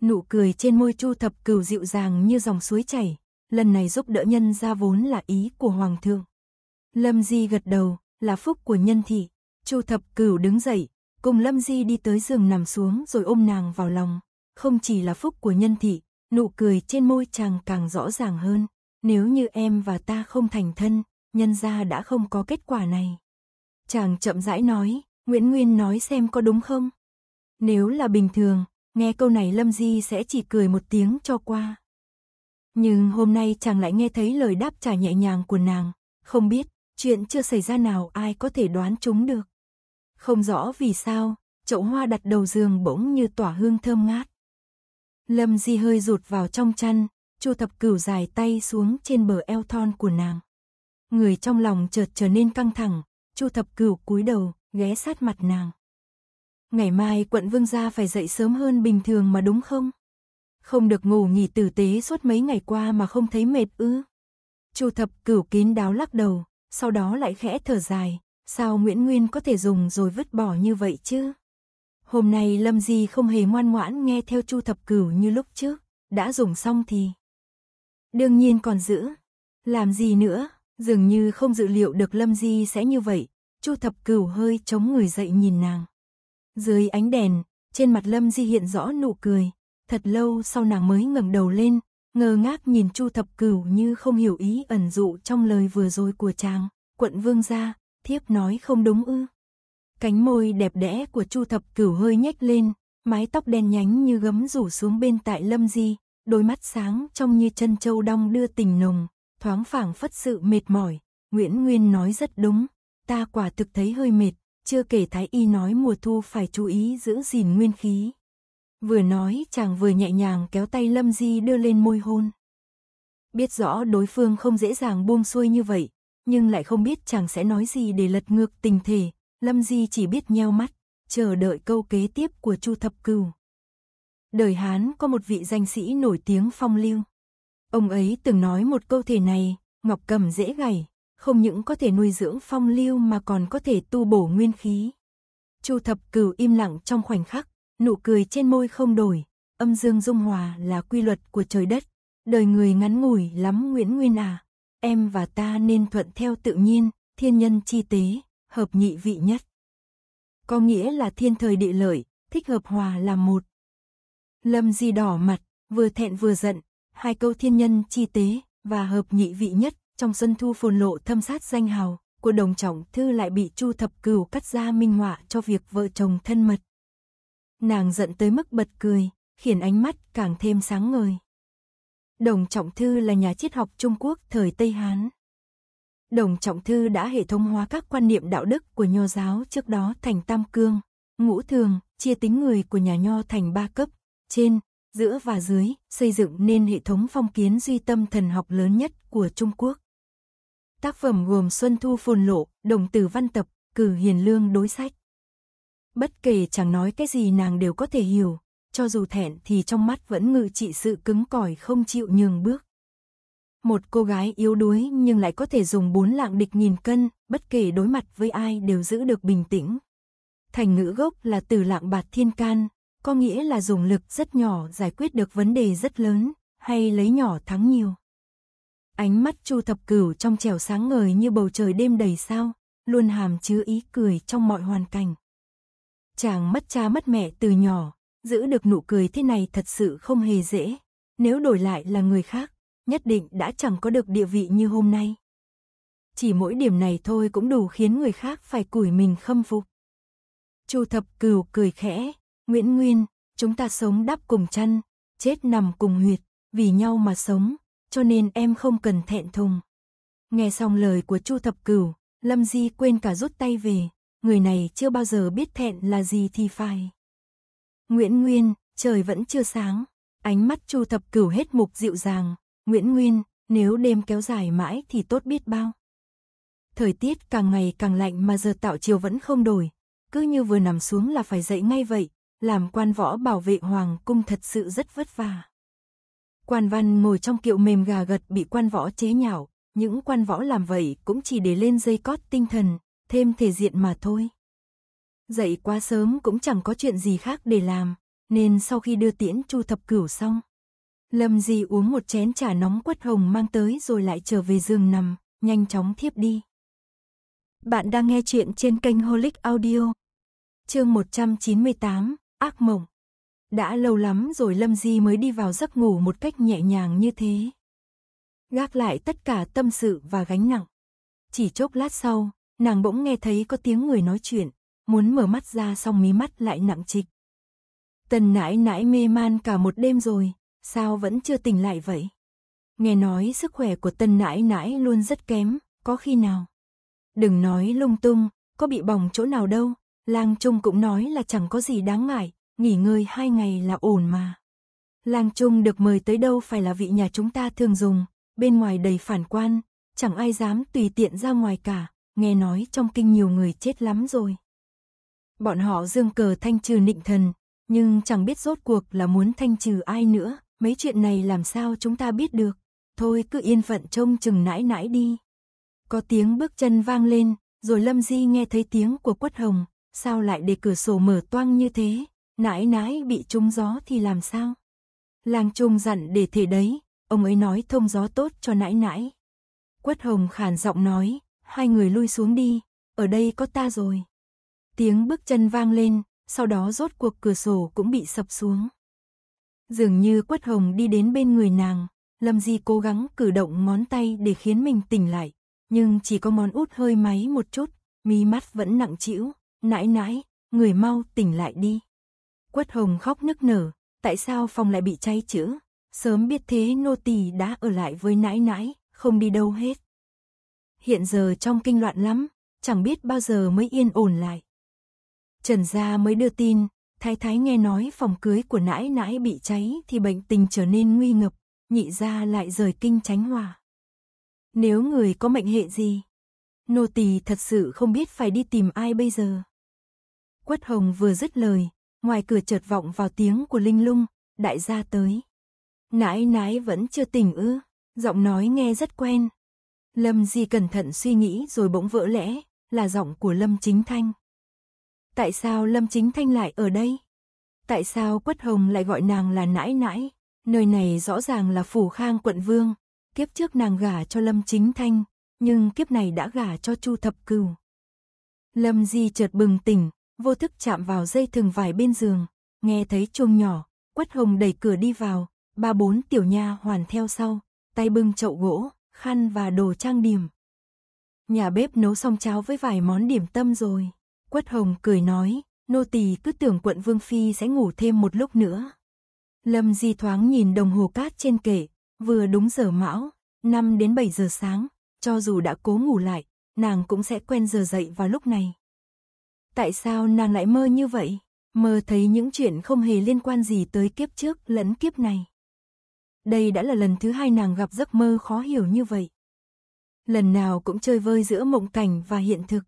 Nụ cười trên môi Chu Thập Cửu dịu dàng như dòng suối chảy, lần này giúp đỡ nhân ra vốn là ý của hoàng thượng. Lâm Di gật đầu, là phúc của nhân thị. Chu thập cửu đứng dậy, cùng Lâm Di đi tới giường nằm xuống rồi ôm nàng vào lòng. Không chỉ là phúc của nhân thị, nụ cười trên môi chàng càng rõ ràng hơn. Nếu như em và ta không thành thân, nhân gia đã không có kết quả này. Chàng chậm rãi nói, Nguyễn Nguyên nói xem có đúng không? Nếu là bình thường, nghe câu này Lâm Di sẽ chỉ cười một tiếng cho qua. Nhưng hôm nay chàng lại nghe thấy lời đáp trả nhẹ nhàng của nàng, không biết Chuyện chưa xảy ra nào ai có thể đoán chúng được. Không rõ vì sao, chậu hoa đặt đầu giường bỗng như tỏa hương thơm ngát. Lâm Di hơi rụt vào trong chăn, Chu Thập Cửu dài tay xuống trên bờ eo thon của nàng. Người trong lòng chợt trở nên căng thẳng, Chu Thập Cửu cúi đầu, ghé sát mặt nàng. Ngày mai quận vương gia phải dậy sớm hơn bình thường mà đúng không? Không được ngủ nghỉ tử tế suốt mấy ngày qua mà không thấy mệt ư? Chu Thập Cửu kín đáo lắc đầu, sau đó lại khẽ thở dài, sao Nguyễn Nguyên có thể dùng rồi vứt bỏ như vậy chứ? Hôm nay Lâm Di không hề ngoan ngoãn nghe theo Chu Thập Cửu như lúc trước, đã dùng xong thì đương nhiên còn giữ, làm gì nữa, dường như không dự liệu được Lâm Di sẽ như vậy, Chu Thập Cửu hơi chống người dậy nhìn nàng. Dưới ánh đèn, trên mặt Lâm Di hiện rõ nụ cười, thật lâu sau nàng mới ngẩng đầu lên, ngơ ngác nhìn Chu Thập Cửu như không hiểu ý ẩn dụ trong lời vừa rồi của chàng, quận vương gia, thiếp nói không đúng ư. Cánh môi đẹp đẽ của Chu Thập Cửu hơi nhếch lên, mái tóc đen nhánh như gấm rủ xuống bên tại Lâm Di, đôi mắt sáng trong như chân châu đong đưa tình nồng, thoáng phảng phất sự mệt mỏi, Nguyễn Nguyên nói rất đúng, ta quả thực thấy hơi mệt, chưa kể Thái Y nói mùa thu phải chú ý giữ gìn nguyên khí. Vừa nói chàng vừa nhẹ nhàng kéo tay Lâm Di đưa lên môi hôn. Biết rõ đối phương không dễ dàng buông xuôi như vậy, nhưng lại không biết chàng sẽ nói gì để lật ngược tình thể, Lâm Di chỉ biết nheo mắt, chờ đợi câu kế tiếp của Chu Thập Cừu. Đời Hán có một vị danh sĩ nổi tiếng phong lưu. Ông ấy từng nói một câu thể này, ngọc cầm dễ gầy, không những có thể nuôi dưỡng phong lưu mà còn có thể tu bổ nguyên khí. Chu Thập Cừu im lặng trong khoảnh khắc, Nụ cười trên môi không đổi, âm dương dung hòa là quy luật của trời đất. Đời người ngắn ngủi lắm Nguyễn Nguyên à. Em và ta nên thuận theo tự nhiên, thiên nhân chi tế, hợp nhị vị nhất. Có nghĩa là thiên thời địa lợi, thích hợp hòa là một. Lâm Di đỏ mặt, vừa thẹn vừa giận, hai câu thiên nhân chi tế và hợp nhị vị nhất trong xuân thu phồn lộ thâm sát danh hào của đồng trọng thư lại bị Chu Thập Cửu cắt ra minh họa cho việc vợ chồng thân mật. Nàng giận tới mức bật cười, khiến ánh mắt càng thêm sáng ngời. Đồng Trọng Thư là nhà triết học Trung Quốc thời Tây Hán. Đồng Trọng Thư đã hệ thống hóa các quan niệm đạo đức của nho giáo trước đó thành tam cương, ngũ thường, chia tính người của nhà nho thành ba cấp, trên, giữa và dưới, xây dựng nên hệ thống phong kiến duy tâm thần học lớn nhất của Trung Quốc. Tác phẩm gồm Xuân Thu Phồn Lộ, Đồng Tử Văn Tập, Cử Hiền Lương Đối Sách. Bất kể chàng nói cái gì nàng đều có thể hiểu, cho dù thẹn thì trong mắt vẫn ngự trị sự cứng cỏi không chịu nhường bước. Một cô gái yếu đuối nhưng lại có thể dùng bốn lạng địch nghìn cân, bất kể đối mặt với ai đều giữ được bình tĩnh. Thành ngữ gốc là từ lạng bạt thiên can, có nghĩa là dùng lực rất nhỏ giải quyết được vấn đề rất lớn, hay lấy nhỏ thắng nhiều. Ánh mắt Chu Thập Cửu trong trẻo sáng ngời như bầu trời đêm đầy sao, luôn hàm chứa ý cười trong mọi hoàn cảnh. Chàng mất cha mất mẹ từ nhỏ, giữ được nụ cười thế này thật sự không hề dễ. Nếu đổi lại là người khác, nhất định đã chẳng có được địa vị như hôm nay. Chỉ mỗi điểm này thôi cũng đủ khiến người khác phải củi mình khâm phục. Chu Thập Cửu cười khẽ, Nguyễn Nguyên, chúng ta sống đắp cùng chăn, chết nằm cùng huyệt, vì nhau mà sống, cho nên em không cần thẹn thùng. Nghe xong lời của Chu Thập Cửu, Lâm Di quên cả rút tay về, người này chưa bao giờ biết thẹn là gì thì phải. Nguyễn Nguyên, trời vẫn chưa sáng, ánh mắt Chu Thập Cửu hết mục dịu dàng, Nguyễn Nguyên, nếu đêm kéo dài mãi thì tốt biết bao. Thời tiết càng ngày càng lạnh mà giờ tạo chiều vẫn không đổi, cứ như vừa nằm xuống là phải dậy ngay vậy, làm quan võ bảo vệ hoàng cung thật sự rất vất vả. Quan văn ngồi trong kiệu mềm gà gật bị quan võ chế nhạo, những quan võ làm vậy cũng chỉ để lên dây cót tinh thần, thêm thể diện mà thôi. Dậy quá sớm cũng chẳng có chuyện gì khác để làm, nên sau khi đưa tiễn Chu Thập Cửu xong, Lâm Di uống một chén trà nóng quất hồng mang tới rồi lại trở về giường nằm, nhanh chóng thiếp đi. Bạn đang nghe chuyện trên kênh Holic Audio. Chương 198, ác mộng. Đã lâu lắm rồi Lâm Di mới đi vào giấc ngủ một cách nhẹ nhàng như thế. Gác lại tất cả tâm sự và gánh nặng. Chỉ chốc lát sau, nàng bỗng nghe thấy có tiếng người nói chuyện, muốn mở mắt ra xong mí mắt lại nặng trịch. Tần nãi nãi mê man cả một đêm rồi, sao vẫn chưa tỉnh lại vậy? Nghe nói sức khỏe của tần nãi nãi luôn rất kém, có khi nào? Đừng nói lung tung, có bị bỏng chỗ nào đâu, lang trung cũng nói là chẳng có gì đáng ngại, nghỉ ngơi hai ngày là ổn mà. Lang trung được mời tới đâu phải là vị nhà chúng ta thường dùng, bên ngoài đầy phản quan, chẳng ai dám tùy tiện ra ngoài cả, nghe nói trong kinh nhiều người chết lắm rồi. Bọn họ dương cờ thanh trừ nịnh thần, nhưng chẳng biết rốt cuộc là muốn thanh trừ ai nữa, mấy chuyện này làm sao chúng ta biết được, thôi cứ yên phận trông chừng nãi nãi đi. Có tiếng bước chân vang lên, rồi Lâm Di nghe thấy tiếng của quất hồng, sao lại để cửa sổ mở toang như thế, nãi nãi bị trúng gió thì làm sao? Làng trung dặn để thế đấy, ông ấy nói thông gió tốt cho nãi nãi. Quất hồng khàn giọng nói, hai người lui xuống đi, ở đây có ta rồi. Tiếng bước chân vang lên, sau đó rốt cuộc cửa sổ cũng bị sập xuống. Dường như Quất Hồng đi đến bên người nàng, Lâm Di cố gắng cử động ngón tay để khiến mình tỉnh lại, nhưng chỉ có món út hơi máy một chút, mí mắt vẫn nặng trĩu, nãi nãi, người mau tỉnh lại đi. Quất Hồng khóc nức nở, tại sao phòng lại bị cháy chữa, sớm biết thế nô tỳ đã ở lại với nãi nãi, không đi đâu hết hiện giờ trong kinh loạn lắm, chẳng biết bao giờ mới yên ổn lại. Trần Gia mới đưa tin, thái thái nghe nói phòng cưới của nãi nãi bị cháy thì bệnh tình trở nên nguy ngập, nhị gia lại rời kinh tránh hòa. Nếu người có mệnh hệ gì, nô tỳ thật sự không biết phải đi tìm ai bây giờ. Quất Hồng vừa dứt lời, ngoài cửa chợt vọng vào tiếng của Linh Lung, đại gia tới. Nãi nãi vẫn chưa tỉnh ư, giọng nói nghe rất quen, Lâm Di cẩn thận suy nghĩ rồi bỗng vỡ lẽ, là giọng của Lâm Chính Thanh. Tại sao Lâm Chính Thanh lại ở đây? Tại sao Quất Hồng lại gọi nàng là nãi nãi? Nơi này rõ ràng là phủ khang quận vương. Kiếp trước nàng gả cho Lâm Chính Thanh, nhưng kiếp này đã gả cho Chu Thập Cừu. Lâm Di chợt bừng tỉnh, vô thức chạm vào dây thừng vải bên giường, nghe thấy chuông nhỏ, Quất Hồng đẩy cửa đi vào, ba bốn tiểu nha hoàn theo sau, tay bưng chậu gỗ, khăn và đồ trang điểm. Nhà bếp nấu xong cháo với vài món điểm tâm rồi. Quất Hồng cười nói, nô tỳ cứ tưởng quận Vương Phi sẽ ngủ thêm một lúc nữa. Lâm Di thoáng nhìn đồng hồ cát trên kệ, vừa đúng giờ mão, 5 đến 7 giờ sáng, cho dù đã cố ngủ lại, nàng cũng sẽ quen giờ dậy vào lúc này. Tại sao nàng lại mơ như vậy? Mơ thấy những chuyện không hề liên quan gì tới kiếp trước lẫn kiếp này đây đã là lần thứ hai nàng gặp giấc mơ khó hiểu như vậy. Lần nào cũng chơi vơi giữa mộng cảnh và hiện thực.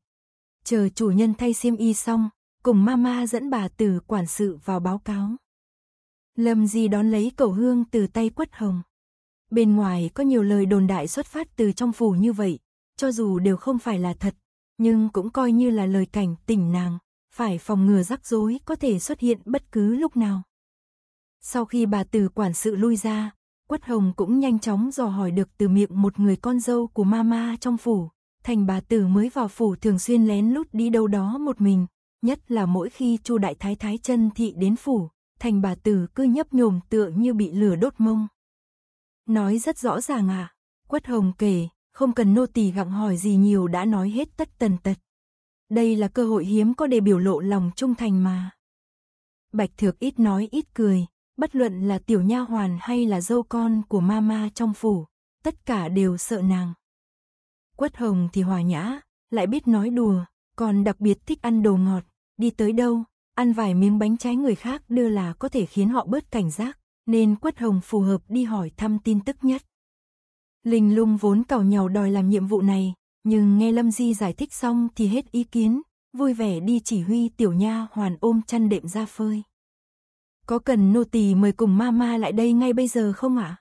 Chờ chủ nhân thay xiêm y xong, cùng mama dẫn bà từ quản sự vào báo cáo. Lâm Di đón lấy cầu hương từ tay quất hồng. Bên ngoài có nhiều lời đồn đại xuất phát từ trong phủ như vậy, cho dù đều không phải là thật, nhưng cũng coi như là lời cảnh tỉnh nàng, phải phòng ngừa rắc rối có thể xuất hiện bất cứ lúc nào. Sau khi bà từ quản sự lui ra, Quất Hồng cũng nhanh chóng dò hỏi được từ miệng một người con dâu của mama trong phủ. Thành bà tử mới vào phủ thường xuyên lén lút đi đâu đó một mình, nhất là mỗi khi Chu đại thái thái chân thị đến phủ, thành bà tử cứ nhấp nhồm tựa như bị lửa đốt mông. Nói rất rõ ràng à, Quất Hồng kể, không cần nô tỳ gặng hỏi gì nhiều đã nói hết tất tần tật. Đây là cơ hội hiếm có để biểu lộ lòng trung thành mà. Bạch Thược ít nói ít cười, bất luận là tiểu nha hoàn hay là dâu con của mama trong phủ, tất cả đều sợ nàng. Quất Hồng thì hòa nhã, lại biết nói đùa, còn đặc biệt thích ăn đồ ngọt, đi tới đâu, ăn vài miếng bánh trái người khác đưa là có thể khiến họ bớt cảnh giác, nên Quất Hồng phù hợp đi hỏi thăm tin tức nhất. Linh lung vốn cào nhàu đòi làm nhiệm vụ này, nhưng nghe Lâm Di giải thích xong thì hết ý kiến, vui vẻ đi chỉ huy tiểu nha hoàn ôm chăn đệm ra phơi. Có cần nô tỳ mời cùng mama lại đây ngay bây giờ không ạ? À?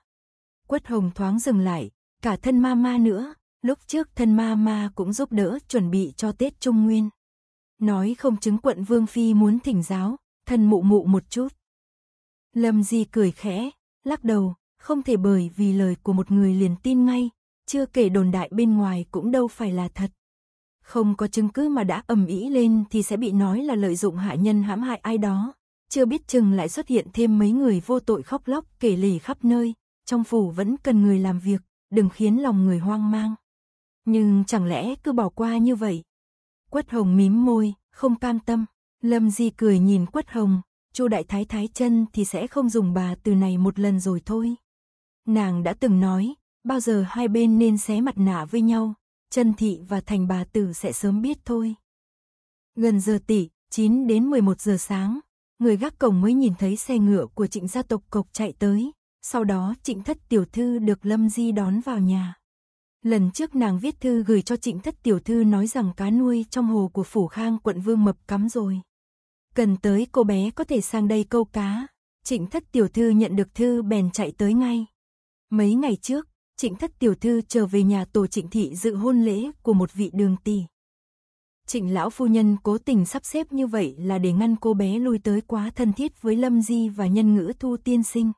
Quất hồng thoáng dừng lại, cả thân mama nữa, lúc trước thân mama cũng giúp đỡ chuẩn bị cho Tết Trung Nguyên. Nói không chứng quận Vương Phi muốn thỉnh giáo, thân mụ mụ một chút. Lâm Di cười khẽ, lắc đầu, không thể bởi vì lời của một người liền tin ngay, chưa kể đồn đại bên ngoài cũng đâu phải là thật. Không có chứng cứ mà đã ầm ĩ lên thì sẽ bị nói là lợi dụng hạ nhân hãm hại ai đó chưa biết chừng lại xuất hiện thêm mấy người vô tội khóc lóc kể lể khắp nơi, trong phủ vẫn cần người làm việc, đừng khiến lòng người hoang mang. Nhưng chẳng lẽ cứ bỏ qua như vậy? Quất Hồng mím môi, không cam tâm. Lâm Di cười nhìn Quất Hồng, Chu Đại Thái Thái chân thì sẽ không dùng bà từ này một lần rồi thôi. Nàng đã từng nói, bao giờ hai bên nên xé mặt nạ với nhau, chân thị và thành bà tử sẽ sớm biết thôi. Gần giờ tỷ, 9 đến 11 giờ sáng, người gác cổng mới nhìn thấy xe ngựa của trịnh gia tộc cộc chạy tới. Sau đó trịnh thất tiểu thư được Lâm Di đón vào nhà. Lần trước nàng viết thư gửi cho trịnh thất tiểu thư nói rằng cá nuôi trong hồ của Phủ Khang quận Vương Mập cắm rồi. Cần tới cô bé có thể sang đây câu cá. Trịnh thất tiểu thư nhận được thư bèn chạy tới ngay. Mấy ngày trước, trịnh thất tiểu thư trở về nhà tổ trịnh thị dự hôn lễ của một vị đường tỷ. Trịnh lão phu nhân cố tình sắp xếp như vậy là để ngăn cô bé lui tới quá thân thiết với Lâm Di và nhân ngữ thu tiên sinh.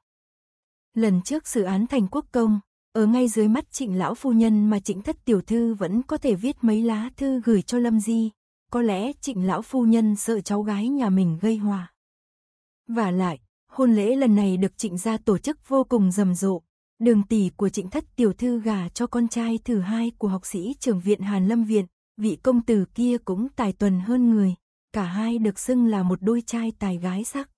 Lần trước dự án thành quốc công, ở ngay dưới mắt trịnh lão phu nhân mà trịnh thất tiểu thư vẫn có thể viết mấy lá thư gửi cho Lâm Di, có lẽ trịnh lão phu nhân sợ cháu gái nhà mình gây hòa. Và lại, hôn lễ lần này được trịnh gia tổ chức vô cùng rầm rộ, đường tỷ của trịnh thất tiểu thư gà cho con trai thứ hai của học sĩ trường viện Hàn Lâm Viện, vị công tử kia cũng tài tuần hơn người, cả hai được xưng là một đôi trai tài gái sắc.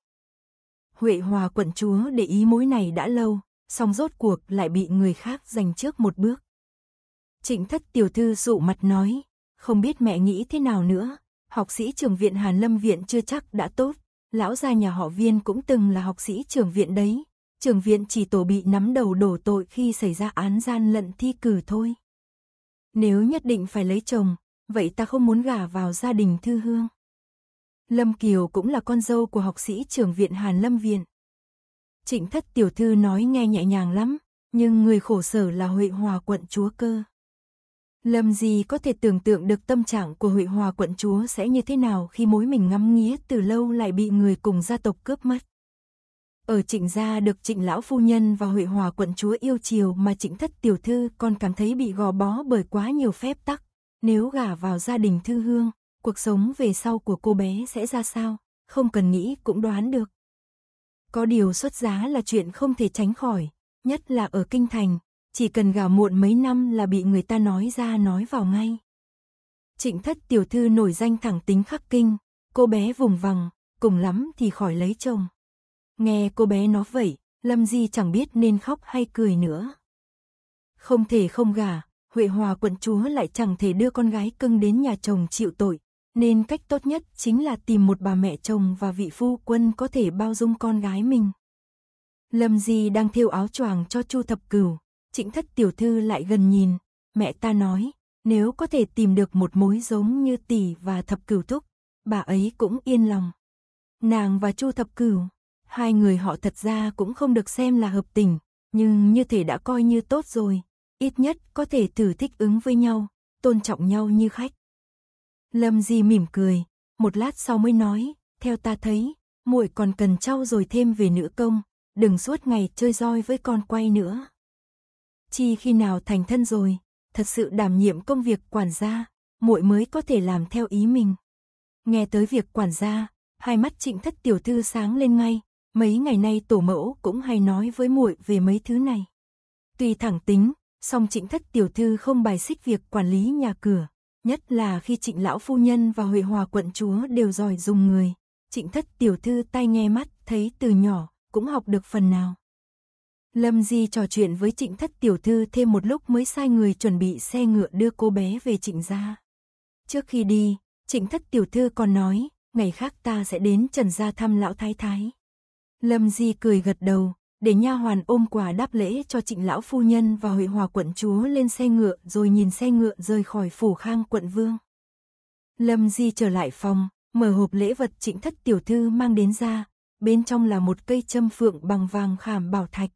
Huệ Hòa quận chúa để ý mối này đã lâu, song rốt cuộc lại bị người khác giành trước một bước. Trịnh thất tiểu thư dụ mặt nói, không biết mẹ nghĩ thế nào nữa, học sĩ trường viện Hàn Lâm Viện chưa chắc đã tốt, lão gia nhà họ viên cũng từng là học sĩ trường viện đấy, trường viện chỉ tổ bị nắm đầu đổ tội khi xảy ra án gian lận thi cử thôi. Nếu nhất định phải lấy chồng, vậy ta không muốn gả vào gia đình thư hương. Lâm Kiều cũng là con dâu của học sĩ trường viện Hàn Lâm Viện. Trịnh thất tiểu thư nói nghe nhẹ nhàng lắm, nhưng người khổ sở là Huệ Hòa quận chúa cơ. Lâm gì có thể tưởng tượng được tâm trạng của Huệ Hòa quận chúa sẽ như thế nào khi mối mình ngắm nghía từ lâu lại bị người cùng gia tộc cướp mất. Ở trịnh gia được trịnh lão phu nhân và Huệ Hòa quận chúa yêu chiều mà trịnh thất tiểu thư còn cảm thấy bị gò bó bởi quá nhiều phép tắc, nếu gả vào gia đình Thư Hương, cuộc sống về sau của cô bé sẽ ra sao, không cần nghĩ cũng đoán được. Có điều xuất giá là chuyện không thể tránh khỏi, nhất là ở kinh thành, chỉ cần gả muộn mấy năm là bị người ta nói ra nói vào ngay. Trịnh thất tiểu thư nổi danh thẳng tính khắc kinh, cô bé vùng vằng, cùng lắm thì khỏi lấy chồng. Nghe cô bé nói vậy, Lâm Di chẳng biết nên khóc hay cười nữa. Không thể không gả, Huệ Hòa quận chúa lại chẳng thể đưa con gái cưng đến nhà chồng chịu tội, nên cách tốt nhất chính là tìm một bà mẹ chồng và vị phu quân có thể bao dung con gái mình. Lâm Di đang thêu áo choàng cho Chu Thập Cửu, Trịnh Thất tiểu thư lại gần nhìn, mẹ ta nói, nếu có thể tìm được một mối giống như tỷ và Thập Cửu thúc, bà ấy cũng yên lòng. Nàng và Chu Thập Cửu, hai người họ thật ra cũng không được xem là hợp tình, nhưng như thể đã coi như tốt rồi, ít nhất có thể thử thích ứng với nhau, tôn trọng nhau như khách. Lâm Di mỉm cười, một lát sau mới nói, theo ta thấy, muội còn cần trau dồi thêm về nữ công, đừng suốt ngày chơi roi với con quay nữa. Chi khi nào thành thân rồi, thật sự đảm nhiệm công việc quản gia, muội mới có thể làm theo ý mình. Nghe tới việc quản gia, hai mắt Trịnh Thất tiểu thư sáng lên ngay, mấy ngày nay tổ mẫu cũng hay nói với muội về mấy thứ này. Tuy thẳng tính, song trịnh thất tiểu thư không bài xích việc quản lý nhà cửa, nhất là khi trịnh lão phu nhân và Huệ Hòa quận chúa đều giỏi dùng người. Trịnh thất tiểu thư tay nghe mắt, thấy từ nhỏ, cũng học được phần nào. Lâm Di trò chuyện với trịnh thất tiểu thư thêm một lúc mới sai người chuẩn bị xe ngựa đưa cô bé về trịnh gia. Trước khi đi, trịnh thất tiểu thư còn nói, ngày khác ta sẽ đến trần gia thăm lão thái thái. Lâm Di cười gật đầu, để nha hoàn ôm quà đáp lễ cho trịnh lão phu nhân và huệ hòa quận chúa lên xe ngựa rồi nhìn xe ngựa rời khỏi phủ khang quận vương. Lâm Di trở lại phòng, mở hộp lễ vật trịnh thất tiểu thư mang đến ra, bên trong là một cây châm phượng bằng vàng khảm bảo thạch.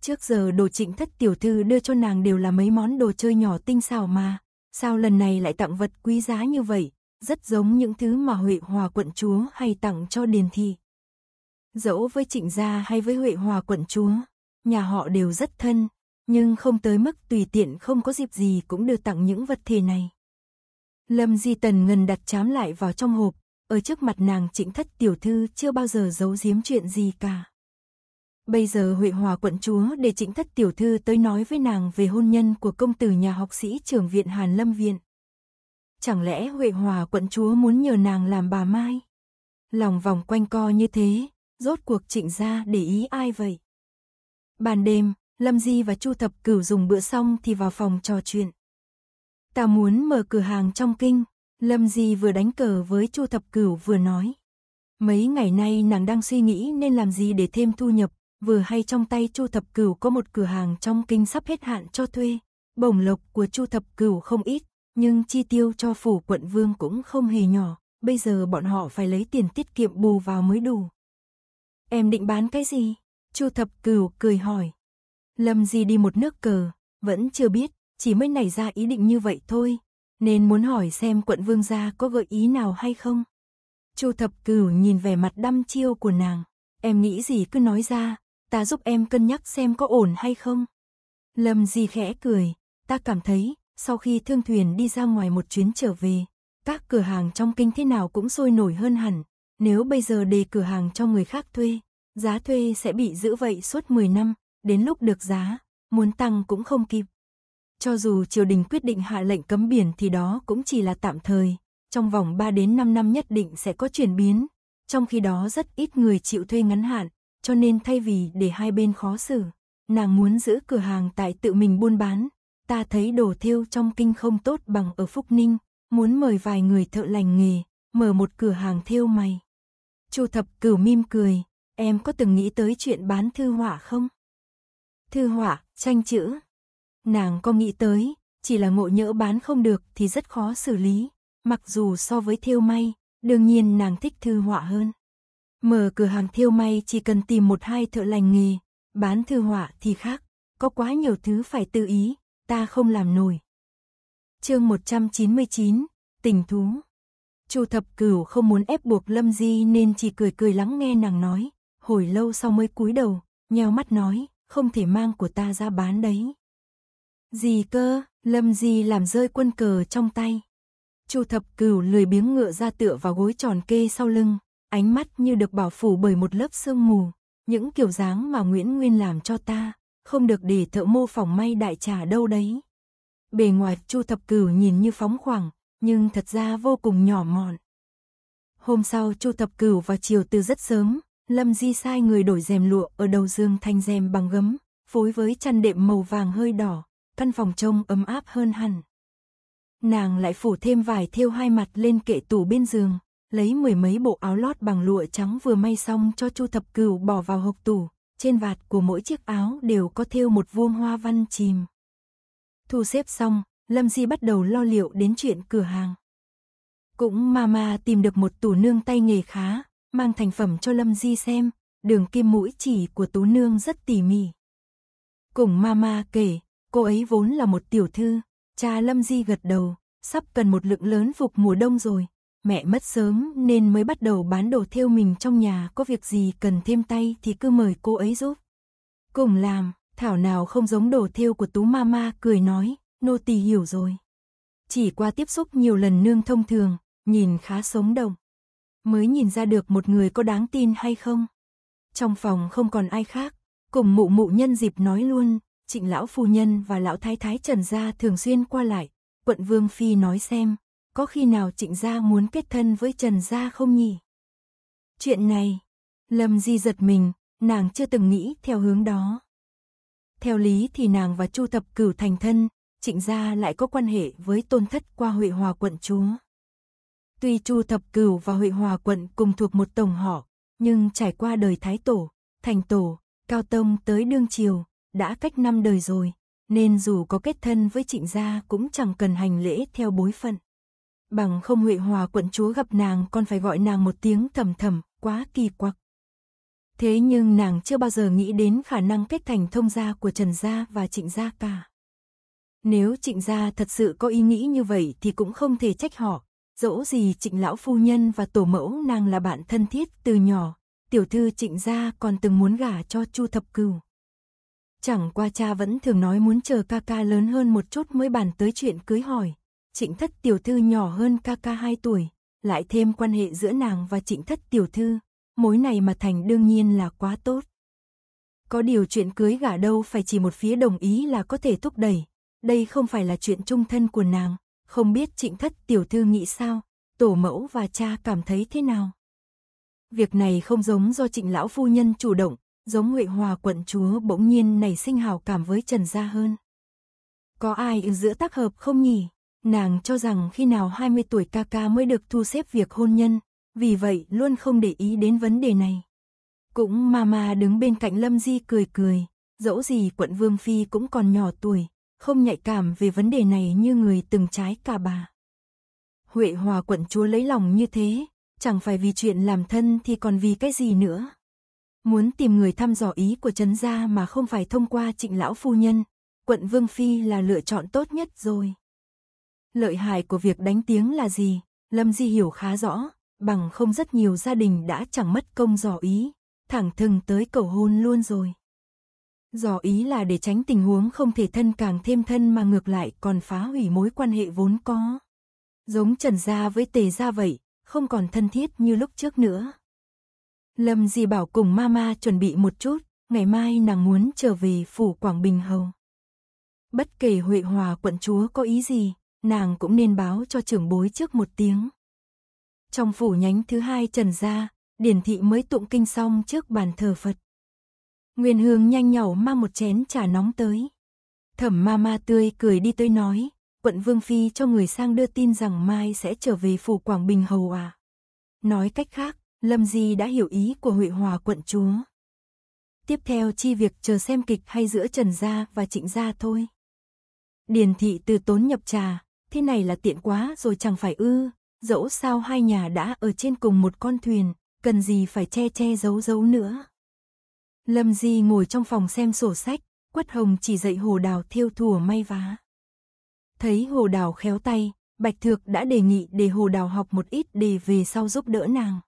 Trước giờ đồ trịnh thất tiểu thư đưa cho nàng đều là mấy món đồ chơi nhỏ tinh xảo mà, sao lần này lại tặng vật quý giá như vậy, rất giống những thứ mà Huệ Hòa quận chúa hay tặng cho Điền Thị dẫu với trịnh gia hay với Huệ Hòa quận chúa, nhà họ đều rất thân, nhưng không tới mức tùy tiện không có dịp gì cũng đưa tặng những vật thể này. Lâm Di Tần ngần đặt chám lại vào trong hộp, ở trước mặt nàng trịnh thất tiểu thư chưa bao giờ giấu giếm chuyện gì cả. Bây giờ Huệ Hòa quận chúa để trịnh thất tiểu thư tới nói với nàng về hôn nhân của công tử nhà học sĩ trường viện Hàn Lâm Viện. Chẳng lẽ Huệ Hòa quận chúa muốn nhờ nàng làm bà Mai? Lòng vòng quanh co như thế, rốt cuộc trịnh gia để ý ai vậy? Ban đêm, Lâm Di và Chu Thập Cửu dùng bữa xong thì vào phòng trò chuyện. Ta muốn mở cửa hàng trong kinh, Lâm Di vừa đánh cờ với Chu Thập Cửu vừa nói. Mấy ngày nay nàng đang suy nghĩ nên làm gì để thêm thu nhập, vừa hay trong tay Chu Thập Cửu có một cửa hàng trong kinh sắp hết hạn cho thuê. Bổng lộc của Chu Thập Cửu không ít, nhưng chi tiêu cho phủ quận vương cũng không hề nhỏ, bây giờ bọn họ phải lấy tiền tiết kiệm bù vào mới đủ. Em định bán cái gì? Chu thập cửu cười hỏi. Lâm Di đi một nước cờ, vẫn chưa biết, chỉ mới nảy ra ý định như vậy thôi, nên muốn hỏi xem quận vương gia có gợi ý nào hay không. Chu thập cửu nhìn vẻ mặt đăm chiêu của nàng, em nghĩ gì cứ nói ra, ta giúp em cân nhắc xem có ổn hay không. Lâm Di khẽ cười, ta cảm thấy, sau khi thương thuyền đi ra ngoài một chuyến trở về, các cửa hàng trong kinh thế nào cũng sôi nổi hơn hẳn, nếu bây giờ đề cửa hàng cho người khác thuê, giá thuê sẽ bị giữ vậy suốt 10 năm, đến lúc được giá, muốn tăng cũng không kịp. Cho dù triều đình quyết định hạ lệnh cấm biển thì đó cũng chỉ là tạm thời, trong vòng 3 đến 5 năm nhất định sẽ có chuyển biến, trong khi đó rất ít người chịu thuê ngắn hạn, cho nên thay vì để hai bên khó xử, nàng muốn giữ cửa hàng tại tự mình buôn bán. Ta thấy đồ thiêu trong kinh không tốt bằng ở Phúc Ninh, muốn mời vài người thợ lành nghề, mở một cửa hàng thiêu mày. Chu Thập Cửu mim cười, em có từng nghĩ tới chuyện bán thư họa không? Thư họa, tranh chữ. Nàng có nghĩ tới, chỉ là ngộ nhỡ bán không được thì rất khó xử lý, mặc dù so với thêu may, đương nhiên nàng thích thư họa hơn. Mở cửa hàng thêu may chỉ cần tìm một hai thợ lành nghề, bán thư họa thì khác, có quá nhiều thứ phải tự ý, ta không làm nổi. Chương 199, tình thú Chu Thập Cửu không muốn ép buộc Lâm Di nên chỉ cười cười lắng nghe nàng nói, hồi lâu sau mới cúi đầu, nheo mắt nói, không thể mang của ta ra bán đấy. Gì cơ, Lâm Di làm rơi quân cờ trong tay. Chu Thập Cửu lười biếng ngựa ra tựa vào gối tròn kê sau lưng, ánh mắt như được bảo phủ bởi một lớp sương mù, những kiểu dáng mà Nguyễn Nguyên làm cho ta, không được để thợ mô phỏng may đại trà đâu đấy. Bề ngoài Chu Thập Cửu nhìn như phóng khoảng, nhưng thật ra vô cùng nhỏ mọn. Hôm sau Chu Thập Cửu vào chiều từ rất sớm, Lâm Di sai người đổi rèm lụa ở đầu giường thành rèm bằng gấm, phối với chăn đệm màu vàng hơi đỏ, căn phòng trông ấm áp hơn hẳn. Nàng lại phủ thêm vải thêu hai mặt lên kệ tủ bên giường, lấy mười mấy bộ áo lót bằng lụa trắng vừa may xong cho Chu Thập Cửu bỏ vào hộp tủ, trên vạt của mỗi chiếc áo đều có thêu một vuông hoa văn chìm. Thu xếp xong, Lâm Di bắt đầu lo liệu đến chuyện cửa hàng. Cũng mama tìm được một tủ nương tay nghề khá, mang thành phẩm cho Lâm Di xem, đường kim mũi chỉ của tú nương rất tỉ mỉ. Cùng mama kể, cô ấy vốn là một tiểu thư, cha Lâm Di gật đầu, sắp cần một lượng lớn phục mùa đông rồi, mẹ mất sớm nên mới bắt đầu bán đồ theo mình trong nhà có việc gì cần thêm tay thì cứ mời cô ấy giúp. Cùng làm, thảo nào không giống đồ theo của tú mama cười nói, nô tỳ hiểu rồi. Chỉ qua tiếp xúc nhiều lần nương thông thường, nhìn khá sống động. Mới nhìn ra được một người có đáng tin hay không. Trong phòng không còn ai khác, cùng mụ mụ nhân dịp nói luôn, trịnh lão phu nhân và lão thái thái trần gia thường xuyên qua lại. Quận Vương Phi nói xem, có khi nào trịnh gia muốn kết thân với trần gia không nhỉ? Chuyện này, Lâm Di giật mình, nàng chưa từng nghĩ theo hướng đó. Theo lý thì nàng và Chu Thập Cửu thành thân, trịnh gia lại có quan hệ với tôn thất qua Huệ Hòa quận chúa. Tuy Chu Thập Cửu và Huệ Hòa quận cùng thuộc một tổng họ, nhưng trải qua đời Thái Tổ, Thành Tổ, Cao Tông tới Đương Triều, đã cách năm đời rồi, nên dù có kết thân với trịnh gia cũng chẳng cần hành lễ theo bối phận. Bằng không Huệ Hòa quận chúa gặp nàng còn phải gọi nàng một tiếng thầm thầm, quá kỳ quặc. Thế nhưng nàng chưa bao giờ nghĩ đến khả năng kết thành thông gia của Trần Gia và Trịnh Gia cả. Nếu trịnh gia thật sự có ý nghĩ như vậy thì cũng không thể trách họ. Dẫu gì trịnh lão phu nhân và tổ mẫu nàng là bạn thân thiết từ nhỏ, tiểu thư trịnh gia còn từng muốn gả cho chu thập cừu. Chẳng qua cha vẫn thường nói muốn chờ ca ca lớn hơn một chút mới bàn tới chuyện cưới hỏi. Trịnh thất tiểu thư nhỏ hơn ca ca 2 tuổi, lại thêm quan hệ giữa nàng và trịnh thất tiểu thư, mối này mà thành đương nhiên là quá tốt. Có điều chuyện cưới gả đâu phải chỉ một phía đồng ý là có thể thúc đẩy, đây không phải là chuyện trung thân của nàng, không biết trịnh thất tiểu thư nghĩ sao, tổ mẫu và cha cảm thấy thế nào. Việc này không giống do trịnh lão phu nhân chủ động, giống Huệ Hòa quận chúa bỗng nhiên nảy sinh hào cảm với Trần Gia hơn. Có ai ở giữa tác hợp không nhỉ? Nàng cho rằng khi nào 20 tuổi ca ca mới được thu xếp việc hôn nhân, vì vậy luôn không để ý đến vấn đề này. Cũng Mama đứng bên cạnh Lâm Di cười cười, dẫu gì quận Vương Phi cũng còn nhỏ tuổi, không nhạy cảm về vấn đề này như người từng trái cà bà. Huệ Hòa quận chúa lấy lòng như thế, chẳng phải vì chuyện làm thân thì còn vì cái gì nữa. Muốn tìm người thăm dò ý của Trấn Gia mà không phải thông qua trịnh lão phu nhân, quận Vương Phi là lựa chọn tốt nhất rồi. Lợi hại của việc đánh tiếng là gì, Lâm Di hiểu khá rõ, bằng không rất nhiều gia đình đã chẳng mất công dò ý, thẳng thừng tới cầu hôn luôn rồi. Dò ý là để tránh tình huống không thể thân càng thêm thân mà ngược lại còn phá hủy mối quan hệ vốn có. Giống Trần Gia với Tề Gia vậy, không còn thân thiết như lúc trước nữa. Lâm Di bảo cùng mama chuẩn bị một chút, ngày mai nàng muốn trở về phủ Quảng Bình Hầu. Bất kể Huệ Hòa quận chúa có ý gì, nàng cũng nên báo cho trưởng bối trước một tiếng. Trong phủ nhánh thứ hai Trần Gia, Điển Thị mới tụng kinh xong trước bàn thờ Phật. Nguyên Hương nhanh nhỏ mang một chén trà nóng tới. Thẩm ma ma tươi cười đi tới nói, quận Vương Phi cho người sang đưa tin rằng Mai sẽ trở về phủ Quảng Bình Hầu à. Nói cách khác, Lâm Di đã hiểu ý của Huệ Hòa quận chúa. Tiếp theo chi việc chờ xem kịch hay giữa Trần Gia và Trịnh Gia thôi. Điền thị từ tốn nhập trà, thế này là tiện quá rồi chẳng phải ư, dẫu sao hai nhà đã ở trên cùng một con thuyền, cần gì phải che che giấu giấu nữa. Lâm Di ngồi trong phòng xem sổ sách, Quất Hồng chỉ dạy Hồ Đào thiêu thùa may vá. Thấy Hồ Đào khéo tay, Bạch Thược đã đề nghị để Hồ Đào học một ít để về sau giúp đỡ nàng.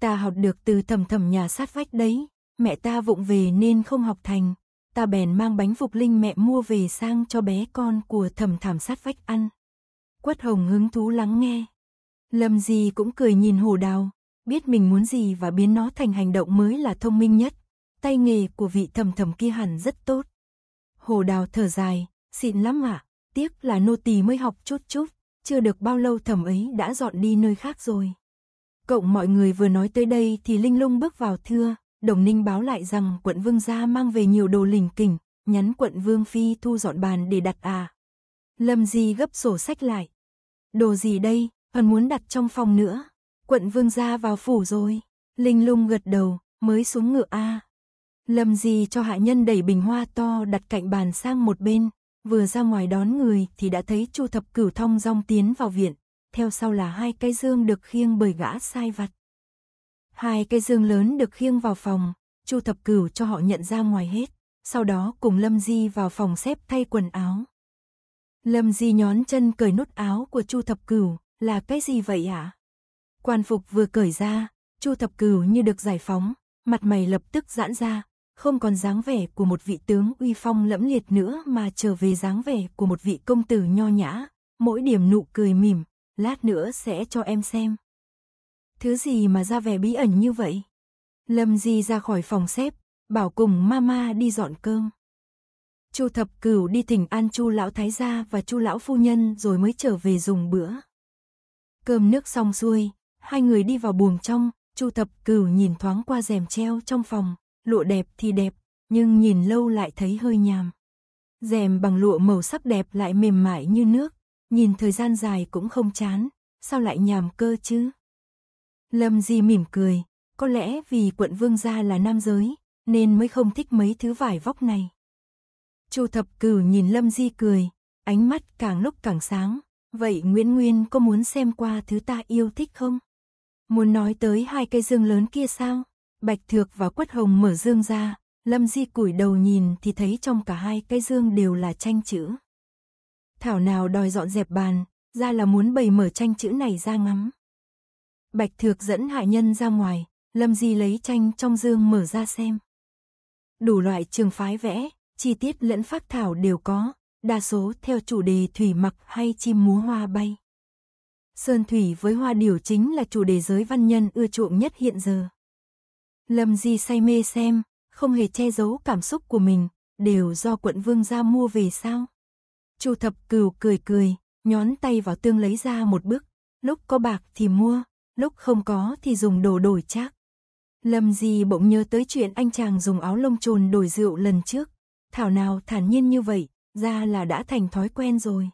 Ta học được từ thầm thầm nhà sát vách đấy, mẹ ta vụng về nên không học thành, ta bèn mang bánh phục linh mẹ mua về sang cho bé con của thầm thầm sát vách ăn. Quất Hồng hứng thú lắng nghe. Lâm Di cũng cười nhìn Hồ Đào, biết mình muốn gì và biến nó thành hành động mới là thông minh nhất, tay nghề của vị thầm thầm kia hẳn rất tốt. Hồ Đào thở dài, xịn lắm ạ, tiếc là nô tỳ mới học chút chút, chưa được bao lâu thầm ấy đã dọn đi nơi khác rồi. Cộng mọi người vừa nói tới đây thì Linh Lung bước vào thưa, Đồng Ninh báo lại rằng quận vương gia mang về nhiều đồ lỉnh kỉnh, nhắn quận vương phi thu dọn bàn để đặt à. Lâm Di gấp sổ sách lại. Đồ gì đây, còn muốn đặt trong phòng nữa. Quận vương gia vào phủ rồi. Linh lung gật đầu, mới xuống ngựa A. Lâm Di cho hạ nhân đẩy bình hoa to đặt cạnh bàn sang một bên, vừa ra ngoài đón người thì đã thấy Chu Thập Cửu thong dong tiến vào viện, theo sau là hai cái dương được khiêng bởi gã sai vặt. Hai cái dương lớn được khiêng vào phòng, Chu Thập Cửu cho họ nhận ra ngoài hết, sau đó cùng Lâm Di vào phòng xếp thay quần áo. Lâm Di nhón chân cởi nút áo của Chu Thập Cửu, là cái gì vậy ạ? À? Quan phục vừa cởi ra, Chu Thập Cửu như được giải phóng, mặt mày lập tức giãn ra, không còn dáng vẻ của một vị tướng uy phong lẫm liệt nữa mà trở về dáng vẻ của một vị công tử nho nhã, mỗi điểm nụ cười mỉm, lát nữa sẽ cho em xem. Thứ gì mà ra vẻ bí ẩn như vậy? Lâm Di ra khỏi phòng xếp, bảo cùng mama đi dọn cơm. Chu Thập Cửu đi thỉnh an Chu lão thái gia và Chu lão phu nhân rồi mới trở về dùng bữa. Cơm nước xong xuôi, hai người đi vào buồng trong, Chu Thập Cửu nhìn thoáng qua rèm treo trong phòng, lụa đẹp thì đẹp, nhưng nhìn lâu lại thấy hơi nhàm. Rèm bằng lụa màu sắc đẹp lại mềm mại như nước, nhìn thời gian dài cũng không chán, sao lại nhàm cơ chứ? Lâm Di mỉm cười, có lẽ vì quận vương gia là nam giới, nên mới không thích mấy thứ vải vóc này. Chu Thập Cửu nhìn Lâm Di cười, ánh mắt càng lúc càng sáng, vậy Nguyễn Nguyên có muốn xem qua thứ ta yêu thích không? Muốn nói tới hai cây dương lớn kia sao? Bạch Thược và Quất Hồng mở dương ra, Lâm Di củi đầu nhìn thì thấy trong cả hai cái dương đều là tranh chữ. Thảo nào đòi dọn dẹp bàn, ra là muốn bày mở tranh chữ này ra ngắm. Bạch Thược dẫn hạ nhân ra ngoài, Lâm Di lấy tranh trong dương mở ra xem. Đủ loại trường phái vẽ, chi tiết lẫn phác thảo đều có, đa số theo chủ đề thủy mặc hay chim múa hoa bay. Sơn thủy với hoa điều chính là chủ đề giới văn nhân ưa chuộng nhất hiện giờ. Lâm Di say mê xem, không hề che giấu cảm xúc của mình, đều do quận vương gia mua về sao. Chu thập Cừu cười cười, nhón tay vào tương lấy ra một bức, lúc có bạc thì mua, lúc không có thì dùng đồ đổi chắc. Lâm Di bỗng nhớ tới chuyện anh chàng dùng áo lông trồn đổi rượu lần trước. Thảo nào thản nhiên như vậy, ra là đã thành thói quen rồi.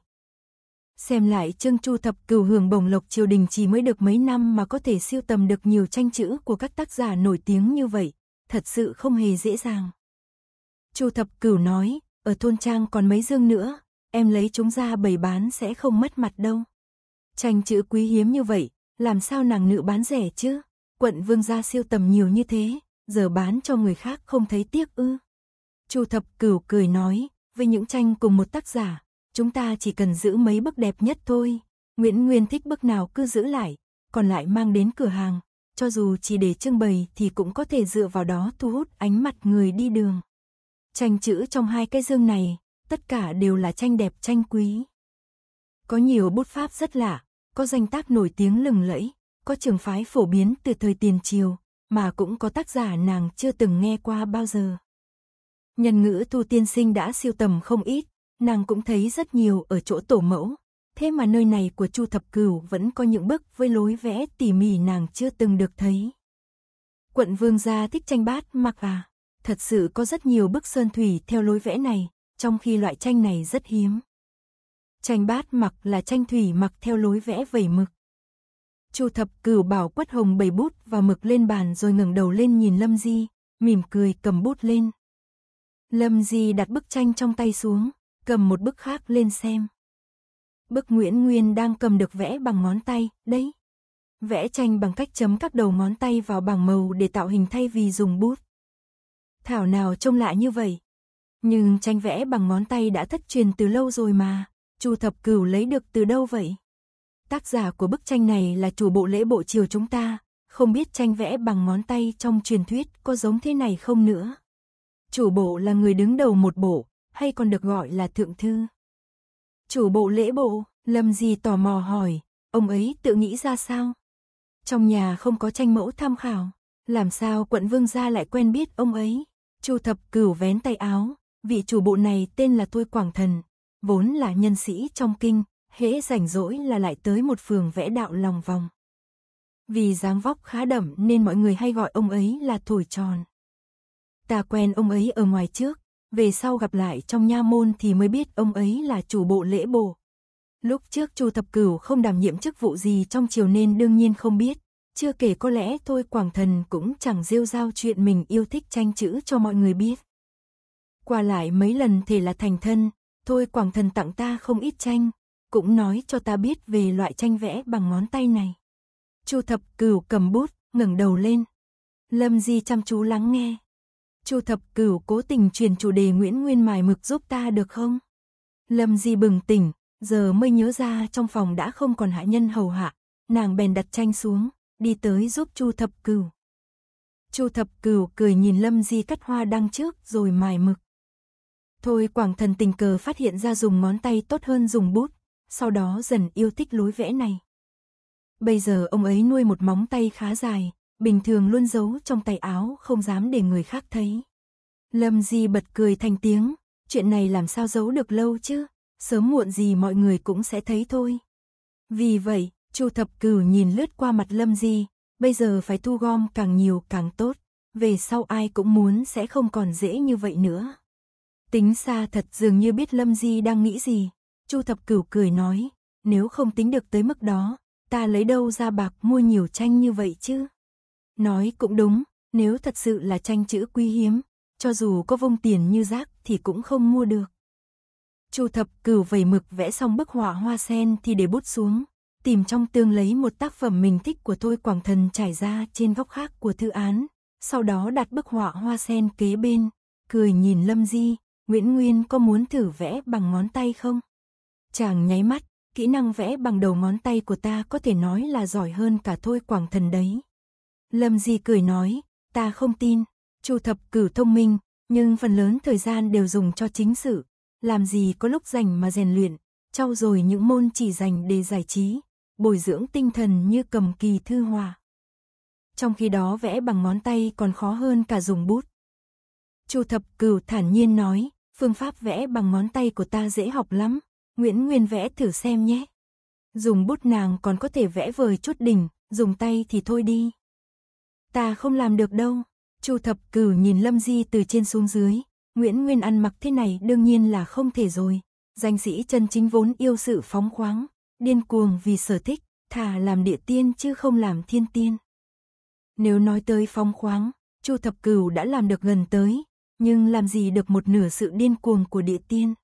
Xem lại Trương Chu thập cửu hưởng bổng lộc triều đình chỉ mới được mấy năm mà có thể siêu tầm được nhiều tranh chữ của các tác giả nổi tiếng như vậy, thật sự không hề dễ dàng. Chu thập cửu nói, ở thôn trang còn mấy dương nữa, em lấy chúng ra bày bán sẽ không mất mặt đâu. Tranh chữ quý hiếm như vậy, làm sao nàng nữ bán rẻ chứ? Quận vương gia siêu tầm nhiều như thế, giờ bán cho người khác không thấy tiếc ư. Chu thập cửu cười nói, với những tranh cùng một tác giả, chúng ta chỉ cần giữ mấy bức đẹp nhất thôi. Nguyễn Nguyên thích bức nào cứ giữ lại, còn lại mang đến cửa hàng, cho dù chỉ để trưng bày thì cũng có thể dựa vào đó thu hút ánh mặt người đi đường. Tranh chữ trong hai cái dương này, tất cả đều là tranh đẹp tranh quý. Có nhiều bút pháp rất lạ, có danh tác nổi tiếng lừng lẫy, có trường phái phổ biến từ thời tiền triều, mà cũng có tác giả nàng chưa từng nghe qua bao giờ. Nhân ngữ thu tiên sinh đã siêu tầm không ít, Nàng cũng thấy rất nhiều ở chỗ tổ mẫu. Thế mà nơi này của Chu Thập Cửu vẫn có những bức với lối vẽ tỉ mỉ nàng chưa từng được thấy. Quận Vương gia thích tranh bát mặc và Thật sự có rất nhiều bức sơn thủy theo lối vẽ này, trong khi loại tranh này rất hiếm. Tranh bát mặc là tranh thủy mặc theo lối vẽ vẩy mực. Chu Thập Cửu bảo Quất Hồng bày bút và mực lên bàn rồi ngẩng đầu lên nhìn Lâm Di, mỉm cười cầm bút lên. Lâm Di đặt bức tranh trong tay xuống, cầm một bức khác lên xem. Bức Nguyễn Nguyên đang cầm được vẽ bằng ngón tay, đấy. Vẽ tranh bằng cách chấm các đầu ngón tay vào bảng màu để tạo hình thay vì dùng bút. Thảo nào trông lạ như vậy. Nhưng tranh vẽ bằng ngón tay đã thất truyền từ lâu rồi mà, Chu Thập Cửu lấy được từ đâu vậy? Tác giả của bức tranh này là chủ bộ lễ bộ triều chúng ta, không biết tranh vẽ bằng ngón tay trong truyền thuyết có giống thế này không nữa. Chủ bộ là người đứng đầu một bộ, hay còn được gọi là thượng thư. Chủ bộ lễ bộ, Lâm Di tò mò hỏi, ông ấy tự nghĩ ra sao? Trong nhà không có tranh mẫu tham khảo, làm sao quận vương gia lại quen biết ông ấy? Chu thập cửu vén tay áo, vị chủ bộ này tên là Tôi Quảng Thần, vốn là nhân sĩ trong kinh, hễ rảnh rỗi là lại tới một phường vẽ đạo lòng vòng. Vì dáng vóc khá đậm nên mọi người hay gọi ông ấy là thổi tròn. Ta quen ông ấy ở ngoài trước, về sau gặp lại trong nha môn thì mới biết ông ấy là chủ bộ lễ bộ. Lúc trước Chu Thập Cửu không đảm nhiệm chức vụ gì trong triều nên đương nhiên không biết, chưa kể có lẽ thôi Quảng Thần cũng chẳng rêu rao chuyện mình yêu thích tranh chữ cho mọi người biết. Qua lại mấy lần thể là thành thân, thôi Quảng Thần tặng ta không ít tranh, cũng nói cho ta biết về loại tranh vẽ bằng ngón tay này. Chu Thập Cửu cầm bút, ngẩng đầu lên. Lâm Di chăm chú lắng nghe. Chu thập cửu cố tình truyền chủ đề Nguyễn Nguyên mài mực giúp ta được không? Lâm Di bừng tỉnh, giờ mới nhớ ra trong phòng đã không còn hạ nhân hầu hạ, nàng bèn đặt tranh xuống, đi tới giúp Chu thập cửu. Chu thập cửu cười nhìn Lâm Di cắt hoa đăng trước rồi mài mực. Thôi quảng thần tình cờ phát hiện ra dùng ngón tay tốt hơn dùng bút, sau đó dần yêu thích lối vẽ này. Bây giờ ông ấy nuôi một móng tay khá dài, bình thường luôn giấu trong tay áo, không dám để người khác thấy. Lâm Di bật cười thành tiếng, chuyện này làm sao giấu được lâu chứ, sớm muộn gì mọi người cũng sẽ thấy thôi. Vì vậy, Chu Thập Cửu nhìn lướt qua mặt Lâm Di, bây giờ phải thu gom càng nhiều càng tốt, về sau ai cũng muốn sẽ không còn dễ như vậy nữa. Tính xa thật dường như biết Lâm Di đang nghĩ gì, Chu Thập Cửu cười nói, nếu không tính được tới mức đó, ta lấy đâu ra bạc mua nhiều tranh như vậy chứ? Nói cũng đúng, nếu thật sự là tranh chữ quý hiếm, cho dù có vung tiền như rác thì cũng không mua được. Chu thập cửu vẩy mực vẽ xong bức họa hoa sen thì để bút xuống, tìm trong tương lấy một tác phẩm mình thích của Thôi Quảng Thần trải ra trên góc khác của thư án, sau đó đặt bức họa hoa sen kế bên, cười nhìn Lâm Di, Nguyễn Nguyên có muốn thử vẽ bằng ngón tay không? Chàng nháy mắt, kỹ năng vẽ bằng đầu ngón tay của ta có thể nói là giỏi hơn cả Thôi Quảng Thần đấy. Lâm Di cười nói, ta không tin, Chu thập cửu thông minh, nhưng phần lớn thời gian đều dùng cho chính sự, làm gì có lúc dành mà rèn luyện, trau dồi những môn chỉ dành để giải trí, bồi dưỡng tinh thần như cầm kỳ thư hòa. Trong khi đó vẽ bằng ngón tay còn khó hơn cả dùng bút. Chu thập cửu thản nhiên nói, phương pháp vẽ bằng ngón tay của ta dễ học lắm, Nguyễn Nguyên vẽ thử xem nhé. Dùng bút nàng còn có thể vẽ vời chút đỉnh, dùng tay thì thôi đi. Ta không làm được đâu. Chu thập cửu nhìn Lâm Di từ trên xuống dưới. Nguyễn Nguyên ăn mặc thế này đương nhiên là không thể rồi. Danh sĩ chân chính vốn yêu sự phóng khoáng, điên cuồng vì sở thích, thà làm địa tiên chứ không làm thiên tiên. Nếu nói tới phóng khoáng, Chu Thập Cửu đã làm được gần tới, nhưng làm gì được một nửa sự điên cuồng của địa tiên.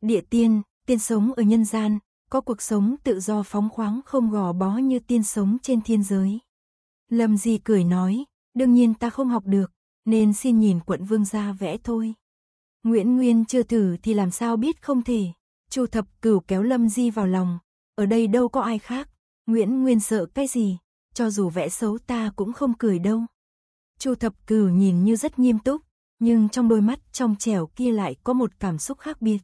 Địa tiên, tiên sống ở nhân gian, có cuộc sống tự do phóng khoáng không gò bó như tiên sống trên thiên giới. Lâm Di cười nói, đương nhiên ta không học được, nên xin nhìn quận vương ra vẽ thôi. Nguyễn Nguyên chưa thử thì làm sao biết không thể. Chu thập cửu kéo Lâm Di vào lòng, ở đây đâu có ai khác, Nguyễn Nguyên sợ cái gì, cho dù vẽ xấu ta cũng không cười đâu. Chu thập cửu nhìn như rất nghiêm túc, nhưng trong đôi mắt trong trẻo kia lại có một cảm xúc khác biệt.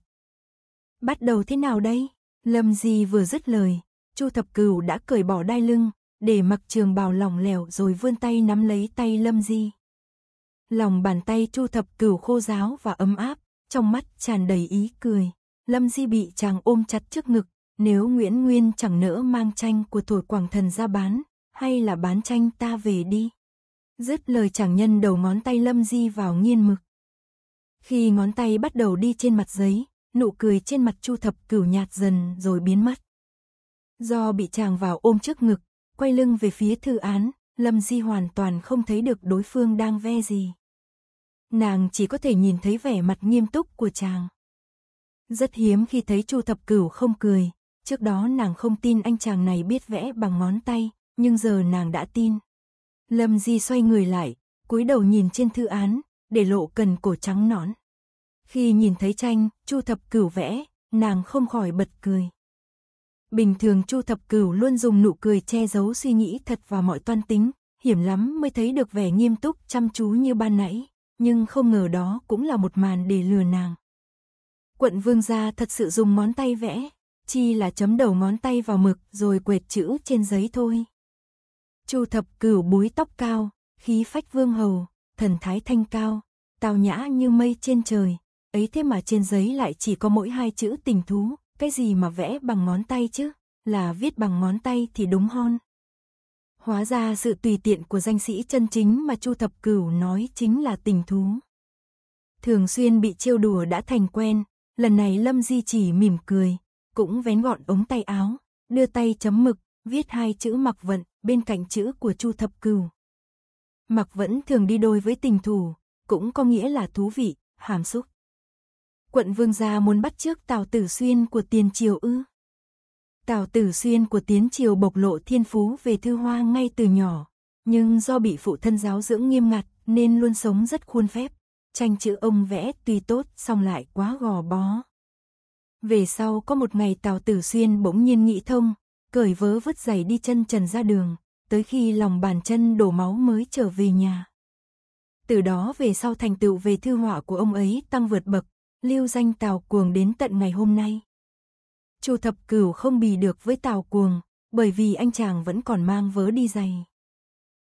Bắt đầu thế nào đây? Lâm Di vừa dứt lời, Chu thập cửu đã cởi bỏ đai lưng, để mặc trường bào lỏng lẻo rồi vươn tay nắm lấy tay Lâm Di. Lòng bàn tay Chu Thập Cửu khô giáo và ấm áp, trong mắt tràn đầy ý cười. Lâm Di bị chàng ôm chặt trước ngực, nếu Nguyễn Nguyên chẳng nỡ mang tranh của thổi quảng thần ra bán, hay là bán tranh ta về đi. Dứt lời chàng nhân đầu ngón tay Lâm Di vào nghiên mực. Khi ngón tay bắt đầu đi trên mặt giấy, nụ cười trên mặt Chu Thập Cửu nhạt dần rồi biến mất. Do bị chàng vào ôm trước ngực, Quay lưng về phía thư án, Lâm Di hoàn toàn không thấy được đối phương đang ve gì. Nàng chỉ có thể nhìn thấy vẻ mặt nghiêm túc của chàng. Rất hiếm khi thấy Chu Thập Cửu không cười, trước đó nàng không tin anh chàng này biết vẽ bằng ngón tay, nhưng giờ nàng đã tin. Lâm Di xoay người lại, cúi đầu nhìn trên thư án, để lộ cần cổ trắng nón. Khi nhìn thấy tranh, Chu Thập Cửu vẽ, nàng không khỏi bật cười. Bình thường Chu Thập Cửu luôn dùng nụ cười che giấu suy nghĩ thật và mọi toan tính, hiểm lắm mới thấy được vẻ nghiêm túc chăm chú như ban nãy, nhưng không ngờ đó cũng là một màn để lừa nàng. Quận Vương gia thật sự dùng ngón tay vẽ, chi là chấm đầu ngón tay vào mực rồi quệt chữ trên giấy thôi. Chu Thập Cửu búi tóc cao, khí phách vương hầu, thần thái thanh cao, tao nhã như mây trên trời, ấy thế mà trên giấy lại chỉ có mỗi hai chữ tình thú, cái gì mà vẽ bằng ngón tay chứ? Là viết bằng ngón tay thì đúng hơn Hóa ra sự tùy tiện của danh sĩ chân chính mà Chu Thập Cửu nói chính là tình thú. Thường xuyên bị trêu đùa đã thành quen, lần này Lâm Di chỉ mỉm cười, cũng vén gọn ống tay áo, đưa tay chấm mực, viết hai chữ mặc vận bên cạnh chữ của Chu Thập Cửu. Mặc vẫn thường đi đôi với tình thù, cũng có nghĩa là thú vị, hàm xúc. Quận vương gia muốn bắt trước Tào Tử Xuyên của tiền triều ư. Tào Tử Xuyên của tiến triều bộc lộ thiên phú về thư hoa ngay từ nhỏ, nhưng do bị phụ thân giáo dưỡng nghiêm ngặt nên luôn sống rất khuôn phép, tranh chữ ông vẽ tuy tốt song lại quá gò bó. Về sau có một ngày Tào Tử Xuyên bỗng nhiên nghĩ thông, cởi vớ vứt giày đi chân trần ra đường, tới khi lòng bàn chân đổ máu mới trở về nhà. Từ đó về sau thành tựu về thư họa của ông ấy tăng vượt bậc, lưu danh Tào Cuồng đến tận ngày hôm nay. Chu Thập Cửu không bì được với Tào Cuồng, bởi vì anh chàng vẫn còn mang vớ đi giày.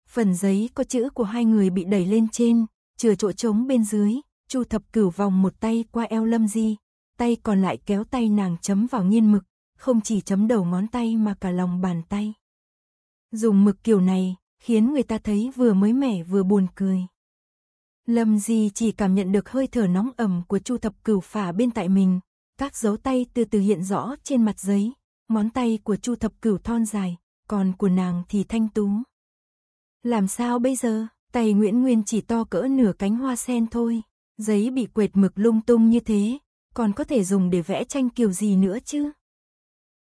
Phần giấy có chữ của hai người bị đẩy lên trên, chừa chỗ trống bên dưới, Chu Thập Cửu vòng một tay qua eo Lâm Di, tay còn lại kéo tay nàng chấm vào nghiên mực, không chỉ chấm đầu ngón tay mà cả lòng bàn tay. Dùng mực kiểu này, khiến người ta thấy vừa mới mẻ vừa buồn cười. Lâm Di chỉ cảm nhận được hơi thở nóng ẩm của Chu Thập Cửu phả bên tại mình, các dấu tay từ từ hiện rõ trên mặt giấy, món tay của Chu Thập Cửu thon dài, còn của nàng thì thanh tú. Làm sao bây giờ, tay Nguyễn Nguyên chỉ to cỡ nửa cánh hoa sen thôi, giấy bị quệt mực lung tung như thế, còn có thể dùng để vẽ tranh kiểu gì nữa chứ?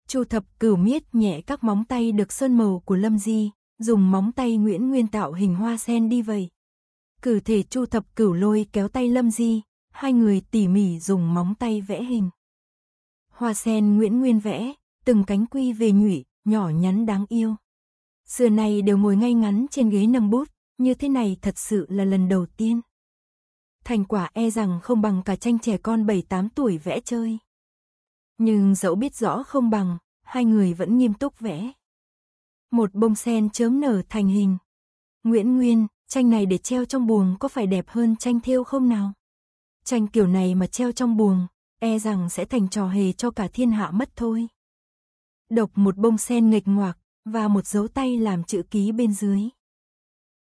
Chu Thập Cửu miết nhẹ các móng tay được sơn màu của Lâm Di, dùng móng tay Nguyễn Nguyên tạo hình hoa sen đi vậy cử thể chu thập cửu lôi kéo tay lâm di, hai người tỉ mỉ dùng móng tay vẽ hình. Hoa sen Nguyễn Nguyên vẽ, từng cánh quy về nhụy, nhỏ nhắn đáng yêu. Xưa này đều ngồi ngay ngắn trên ghế nâng bút, như thế này thật sự là lần đầu tiên. Thành quả e rằng không bằng cả tranh trẻ con bảy tám tuổi vẽ chơi. Nhưng dẫu biết rõ không bằng, hai người vẫn nghiêm túc vẽ. Một bông sen chớm nở thành hình. Nguyễn Nguyên, tranh này để treo trong buồng có phải đẹp hơn tranh thêu không nào? Tranh kiểu này mà treo trong buồng, e rằng sẽ thành trò hề cho cả thiên hạ mất thôi. Độc một bông sen nghịch ngoạc, và một dấu tay làm chữ ký bên dưới.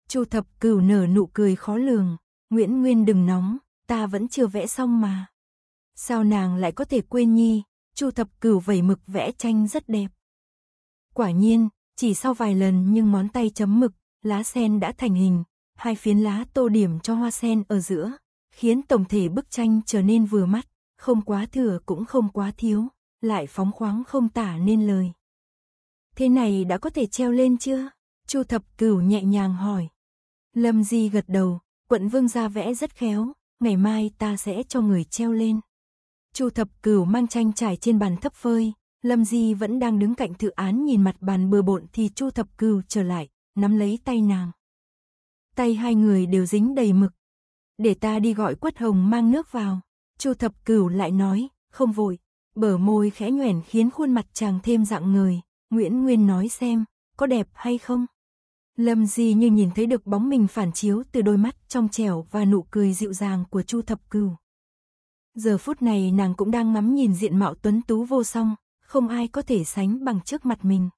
Chu thập cửu nở nụ cười khó lường, Nguyễn Nguyên đừng nóng, ta vẫn chưa vẽ xong mà. Sao nàng lại có thể quên nhi, Chu thập cửu vẩy mực vẽ tranh rất đẹp. Quả nhiên, chỉ sau vài lần nhưng món tay chấm mực, lá sen đã thành hình, hai phiến lá tô điểm cho hoa sen ở giữa, khiến tổng thể bức tranh trở nên vừa mắt, không quá thừa cũng không quá thiếu, lại phóng khoáng không tả nên lời. Thế này đã có thể treo lên chưa? Chu Thập Cửu nhẹ nhàng hỏi. Lâm Di gật đầu, quận vương ra vẽ rất khéo, ngày mai ta sẽ cho người treo lên. Chu Thập Cửu mang tranh trải trên bàn thấp phơi, Lâm Di vẫn đang đứng cạnh tự án nhìn mặt bàn bừa bộn thì Chu Thập Cửu trở lại, nắm lấy tay nàng tay hai người đều dính đầy mực. Để ta đi gọi quất hồng mang nước vào. Chu thập cửu lại nói, không vội. Bờ môi khẽ nhoẻn khiến khuôn mặt chàng thêm dạng người. Nguyễn Nguyên nói xem, có đẹp hay không? Lâm Di như nhìn thấy được bóng mình phản chiếu từ đôi mắt trong trẻo và nụ cười dịu dàng của Chu Thập Cửu. Giờ phút này nàng cũng đang ngắm nhìn diện mạo tuấn tú vô song, không ai có thể sánh bằng trước mặt mình.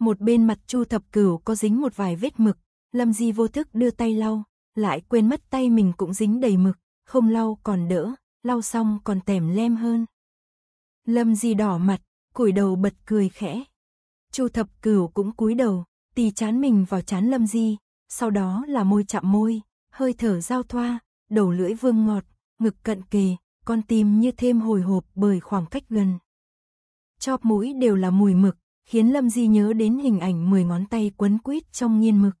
Một bên mặt Chu Thập Cửu có dính một vài vết mực, Lâm Di vô thức đưa tay lau, lại quên mất tay mình cũng dính đầy mực, không lau còn đỡ, lau xong còn tèm lem hơn. Lâm Di đỏ mặt, cúi đầu bật cười khẽ. Chu Thập Cửu cũng cúi đầu, tì chán mình vào chán Lâm Di, sau đó là môi chạm môi, hơi thở giao thoa, đầu lưỡi vương ngọt, ngực cận kề, con tim như thêm hồi hộp bởi khoảng cách gần. Chóp mũi đều là mùi mực, khiến Lâm Di nhớ đến hình ảnh 10 ngón tay quấn quýt trong nghiên mực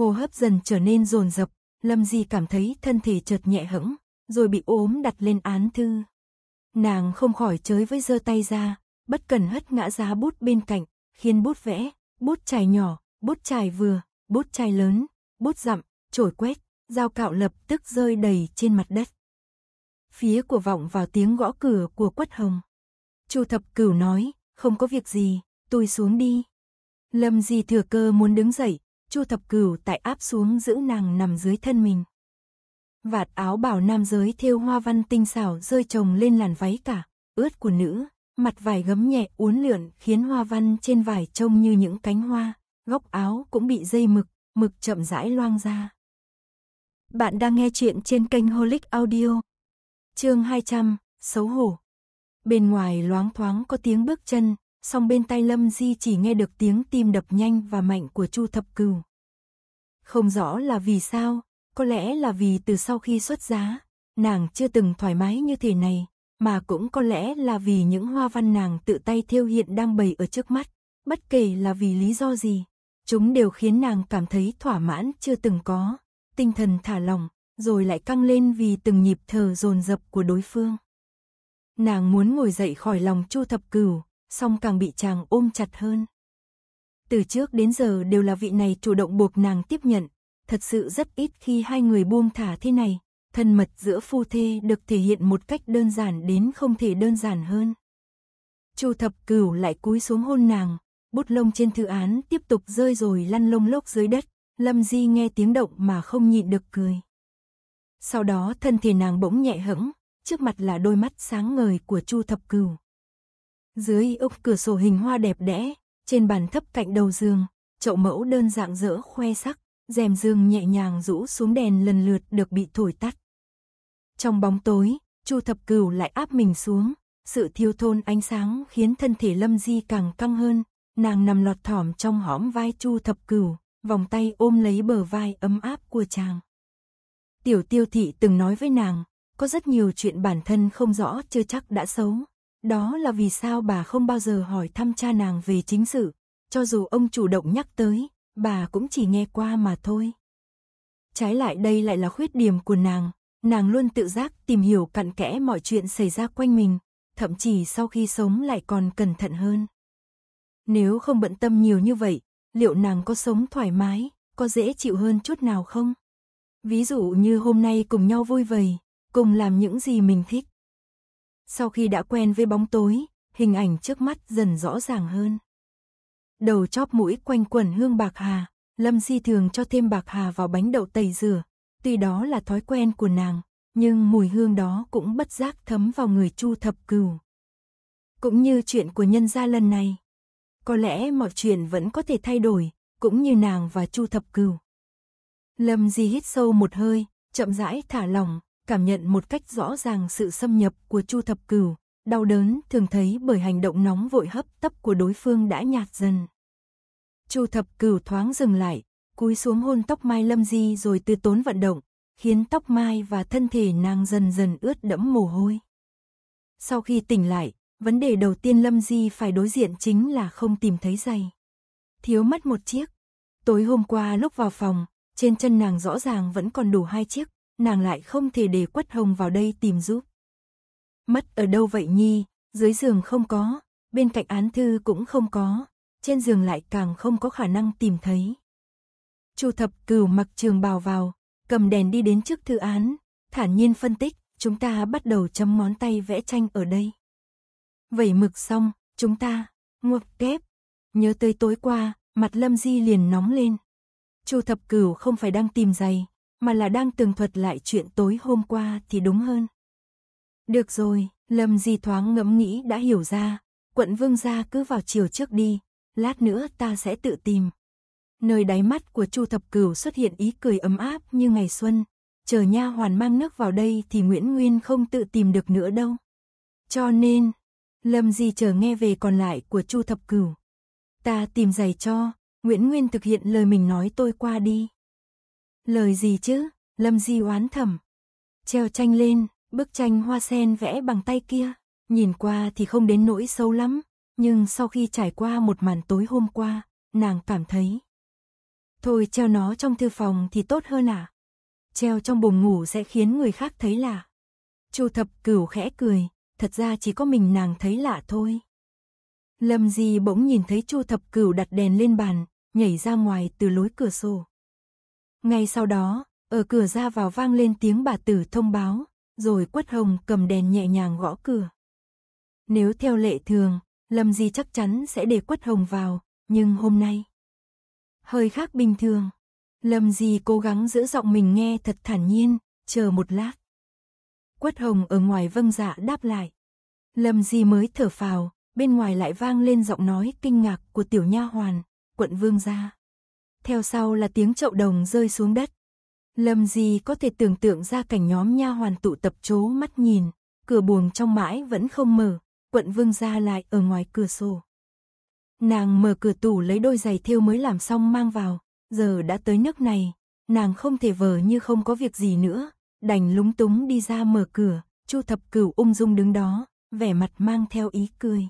hô hấp dần trở nên dồn dập, Lâm Di cảm thấy thân thể chợt nhẹ hẫng, rồi bị ốm đặt lên án thư. Nàng không khỏi chới với giơ tay ra, bất cần hất ngã giá bút bên cạnh, khiến bút vẽ, bút chài nhỏ, bút chài vừa, bút chai lớn, bút dặm, chổi quét, dao cạo lập tức rơi đầy trên mặt đất. Phía của vọng vào tiếng gõ cửa của quất hồng. Chu thập cửu nói, không có việc gì, tôi xuống đi. Lâm di thừa cơ muốn đứng dậy, Chu Thập Cửu tại áp xuống giữ nàng nằm dưới thân mình. Vạt áo bảo nam giới thêu hoa văn tinh xảo rơi chồng lên làn váy cả, ướt của nữ, mặt vải gấm nhẹ uốn lượn khiến hoa văn trên vải trông như những cánh hoa, góc áo cũng bị dây mực, mực chậm rãi loang ra. Bạn đang nghe chuyện trên kênh Holic Audio. Chương 200, xấu hổ. Bên ngoài loáng thoáng có tiếng bước chân, song bên tai Lâm Di chỉ nghe được tiếng tim đập nhanh và mạnh của Chu Thập Cừu. Không rõ là vì sao, có lẽ là vì từ sau khi xuất giá, nàng chưa từng thoải mái như thế này, mà cũng có lẽ là vì những hoa văn nàng tự tay thiêu hiện đang bày ở trước mắt, bất kể là vì lý do gì, chúng đều khiến nàng cảm thấy thỏa mãn chưa từng có, tinh thần thả lỏng, rồi lại căng lên vì từng nhịp thở dồn dập của đối phương. Nàng muốn ngồi dậy khỏi lòng Chu Thập Cửu, song càng bị chàng ôm chặt hơn. Từ trước đến giờ đều là vị này chủ động buộc nàng tiếp nhận, thật sự rất ít khi hai người buông thả thế này, thân mật giữa phu thê được thể hiện một cách đơn giản đến không thể đơn giản hơn. Chu thập cửu lại cúi xuống hôn nàng, bút lông trên thư án tiếp tục rơi rồi lăn lông lốc dưới đất, Lâm Di nghe tiếng động mà không nhịn được cười. Sau đó thân thể nàng bỗng nhẹ hững, trước mặt là đôi mắt sáng ngời của Chu thập cửu. Dưới ốc cửa sổ hình hoa đẹp đẽ, trên bàn thấp cạnh đầu giường, chậu mẫu đơn dạng dỡ khoe sắc, rèm giường nhẹ nhàng rũ xuống đèn lần lượt được bị thổi tắt. Trong bóng tối, Chu Thập Cửu lại áp mình xuống, sự thiêu thôn ánh sáng khiến thân thể Lâm Di càng căng hơn, nàng nằm lọt thỏm trong hõm vai Chu Thập Cửu, vòng tay ôm lấy bờ vai ấm áp của chàng. Tiểu Tiêu thị từng nói với nàng, có rất nhiều chuyện bản thân không rõ chưa chắc đã xấu, đó là vì sao bà không bao giờ hỏi thăm cha nàng về chính sự, cho dù ông chủ động nhắc tới, bà cũng chỉ nghe qua mà thôi. Trái lại đây lại là khuyết điểm của nàng, nàng luôn tự giác tìm hiểu cặn kẽ mọi chuyện xảy ra quanh mình, thậm chí sau khi sống lại còn cẩn thận hơn. Nếu không bận tâm nhiều như vậy, liệu nàng có sống thoải mái, có dễ chịu hơn chút nào không? Ví dụ như hôm nay cùng nhau vui vầy, cùng làm những gì mình thích. Sau khi đã quen với bóng tối, hình ảnh trước mắt dần rõ ràng hơn. Đầu chóp mũi quanh quẩn hương bạc hà, Lâm Di thường cho thêm bạc hà vào bánh đậu tẩy rửa, tuy đó là thói quen của nàng, nhưng mùi hương đó cũng bất giác thấm vào người Chu Thập Cửu. Cũng như chuyện của nhân gia lần này, có lẽ mọi chuyện vẫn có thể thay đổi, cũng như nàng và Chu Thập Cửu. Lâm Di hít sâu một hơi, chậm rãi thả lỏng, cảm nhận một cách rõ ràng sự xâm nhập của Chu Thập Cửu, đau đớn thường thấy bởi hành động nóng vội hấp tấp của đối phương đã nhạt dần. Chu Thập Cửu thoáng dừng lại, cúi xuống hôn tóc Mai Lâm Di rồi từ tốn vận động, khiến tóc Mai và thân thể nàng dần dần ướt đẫm mồ hôi. Sau khi tỉnh lại, vấn đề đầu tiên Lâm Di phải đối diện chính là không tìm thấy giày. Thiếu mất một chiếc. Tối hôm qua lúc vào phòng, trên chân nàng rõ ràng vẫn còn đủ hai chiếc, nàng lại không thể để Quất Hồng vào đây tìm giúp. Mất ở đâu vậy Nhi, dưới giường không có, bên cạnh án thư cũng không có, trên giường lại càng không có khả năng tìm thấy. Chu thập cửu mặc trường bào vào, cầm đèn đi đến trước thư án, thản nhiên phân tích, chúng ta bắt đầu chấm món tay vẽ tranh ở đây. Vẩy mực xong, chúng ta, ngược kép, nhớ tới tối qua, mặt lâm di liền nóng lên. Chu thập cửu không phải đang tìm giày, mà là đang tường thuật lại chuyện tối hôm qua thì đúng hơn. Được rồi, Lâm Di thoáng ngẫm nghĩ đã hiểu ra, quận vương gia cứ vào chiều trước đi, lát nữa ta sẽ tự tìm. Nơi đáy mắt của Chu Thập Cửu xuất hiện ý cười ấm áp như ngày xuân, chờ nha hoàn mang nước vào đây thì Nguyễn Nguyên không tự tìm được nữa đâu. Cho nên, Lâm Di chờ nghe về còn lại của Chu Thập Cửu. Ta tìm giày cho, Nguyễn Nguyên thực hiện lời mình nói tôi qua đi. Lời gì chứ? Lâm Di oán thầm. Treo tranh lên, bức tranh hoa sen vẽ bằng tay kia. Nhìn qua thì không đến nỗi sâu lắm, nhưng sau khi trải qua một màn tối hôm qua, nàng cảm thấy. Thôi treo nó trong thư phòng thì tốt hơn à? Treo trong buồng ngủ sẽ khiến người khác thấy lạ. Chu thập cửu khẽ cười, thật ra chỉ có mình nàng thấy lạ thôi. Lâm Di bỗng nhìn thấy Chu Thập Cửu đặt đèn lên bàn, nhảy ra ngoài từ lối cửa sổ. Ngay sau đó, ở cửa ra vào vang lên tiếng bà tử thông báo, rồi quất hồng cầm đèn nhẹ nhàng gõ cửa. Nếu theo lệ thường, Lâm Di chắc chắn sẽ để quất hồng vào, nhưng hôm nay... Hơi khác bình thường. Lâm Di cố gắng giữ giọng mình nghe thật thản nhiên, chờ một lát. Quất hồng ở ngoài vâng dạ đáp lại. Lâm Di mới thở phào, bên ngoài lại vang lên giọng nói kinh ngạc của tiểu nha hoàn, quận vương gia theo sau là tiếng chậu đồng rơi xuống đất. Lâm Di có thể tưởng tượng ra cảnh nhóm nha hoàn tụ tập chố mắt nhìn, cửa buồng trong mãi vẫn không mở, quận vương ra lại ở ngoài cửa sổ. Nàng mở cửa tủ lấy đôi giày thêu mới làm xong mang vào, giờ đã tới nước này, nàng không thể vờ như không có việc gì nữa, đành lúng túng đi ra mở cửa, Chu Thập Cửu ung dung đứng đó, vẻ mặt mang theo ý cười.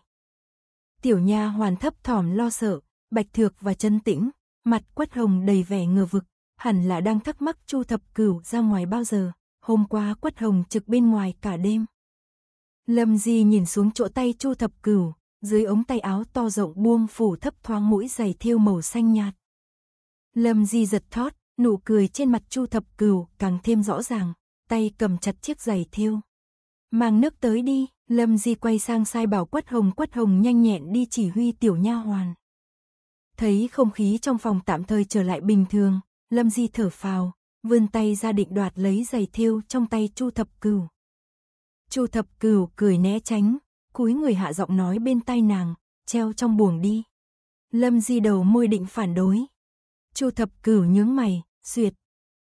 Tiểu nha hoàn thấp thỏm lo sợ, Bạch Thược và Chân Tĩnh, Mặt quất hồng đầy vẻ ngờ vực, hẳn là đang thắc mắc Chu Thập Cửu ra ngoài bao giờ, hôm qua quất hồng trực bên ngoài cả đêm. Lâm Di nhìn xuống chỗ tay Chu Thập Cửu, dưới ống tay áo to rộng buông phủ thấp thoáng mũi giày thiêu màu xanh nhạt. Lâm Di giật thót, nụ cười trên mặt Chu Thập Cửu càng thêm rõ ràng, tay cầm chặt chiếc giày thiêu Mang nước tới đi, Lâm Di quay sang sai bảo Quất Hồng, Quất Hồng nhanh nhẹn đi chỉ huy tiểu nha hoàn. Thấy không khí trong phòng tạm thời trở lại bình thường, Lâm Di thở phào, vươn tay ra định đoạt lấy giày thiêu trong tay Chu Thập Cửu. Chu Thập Cửu cười né tránh, cúi người hạ giọng nói bên tai nàng, treo trong buồng đi. Lâm Di đầu môi định phản đối. Chu Thập Cửu nhướng mày, duyệt.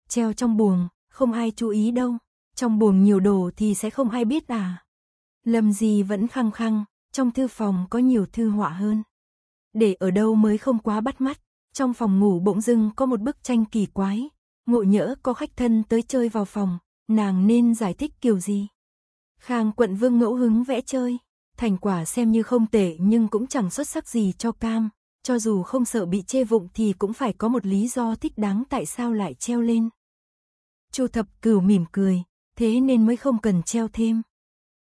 Treo trong buồng, không ai chú ý đâu, trong buồng nhiều đồ thì sẽ không ai biết à. Lâm Di vẫn khăng khăng, trong thư phòng có nhiều thư họa hơn để ở đâu mới không quá bắt mắt. Trong phòng ngủ bỗng dưng có một bức tranh kỳ quái, ngộ nhỡ có khách thân tới chơi vào phòng, nàng nên giải thích kiểu gì? Khang quận vương ngẫu hứng vẽ chơi, thành quả xem như không tệ nhưng cũng chẳng xuất sắc gì cho cam, cho dù không sợ bị chê vụng thì cũng phải có một lý do thích đáng tại sao lại treo lên. Chu thập cửu mỉm cười, thế nên mới không cần treo thêm.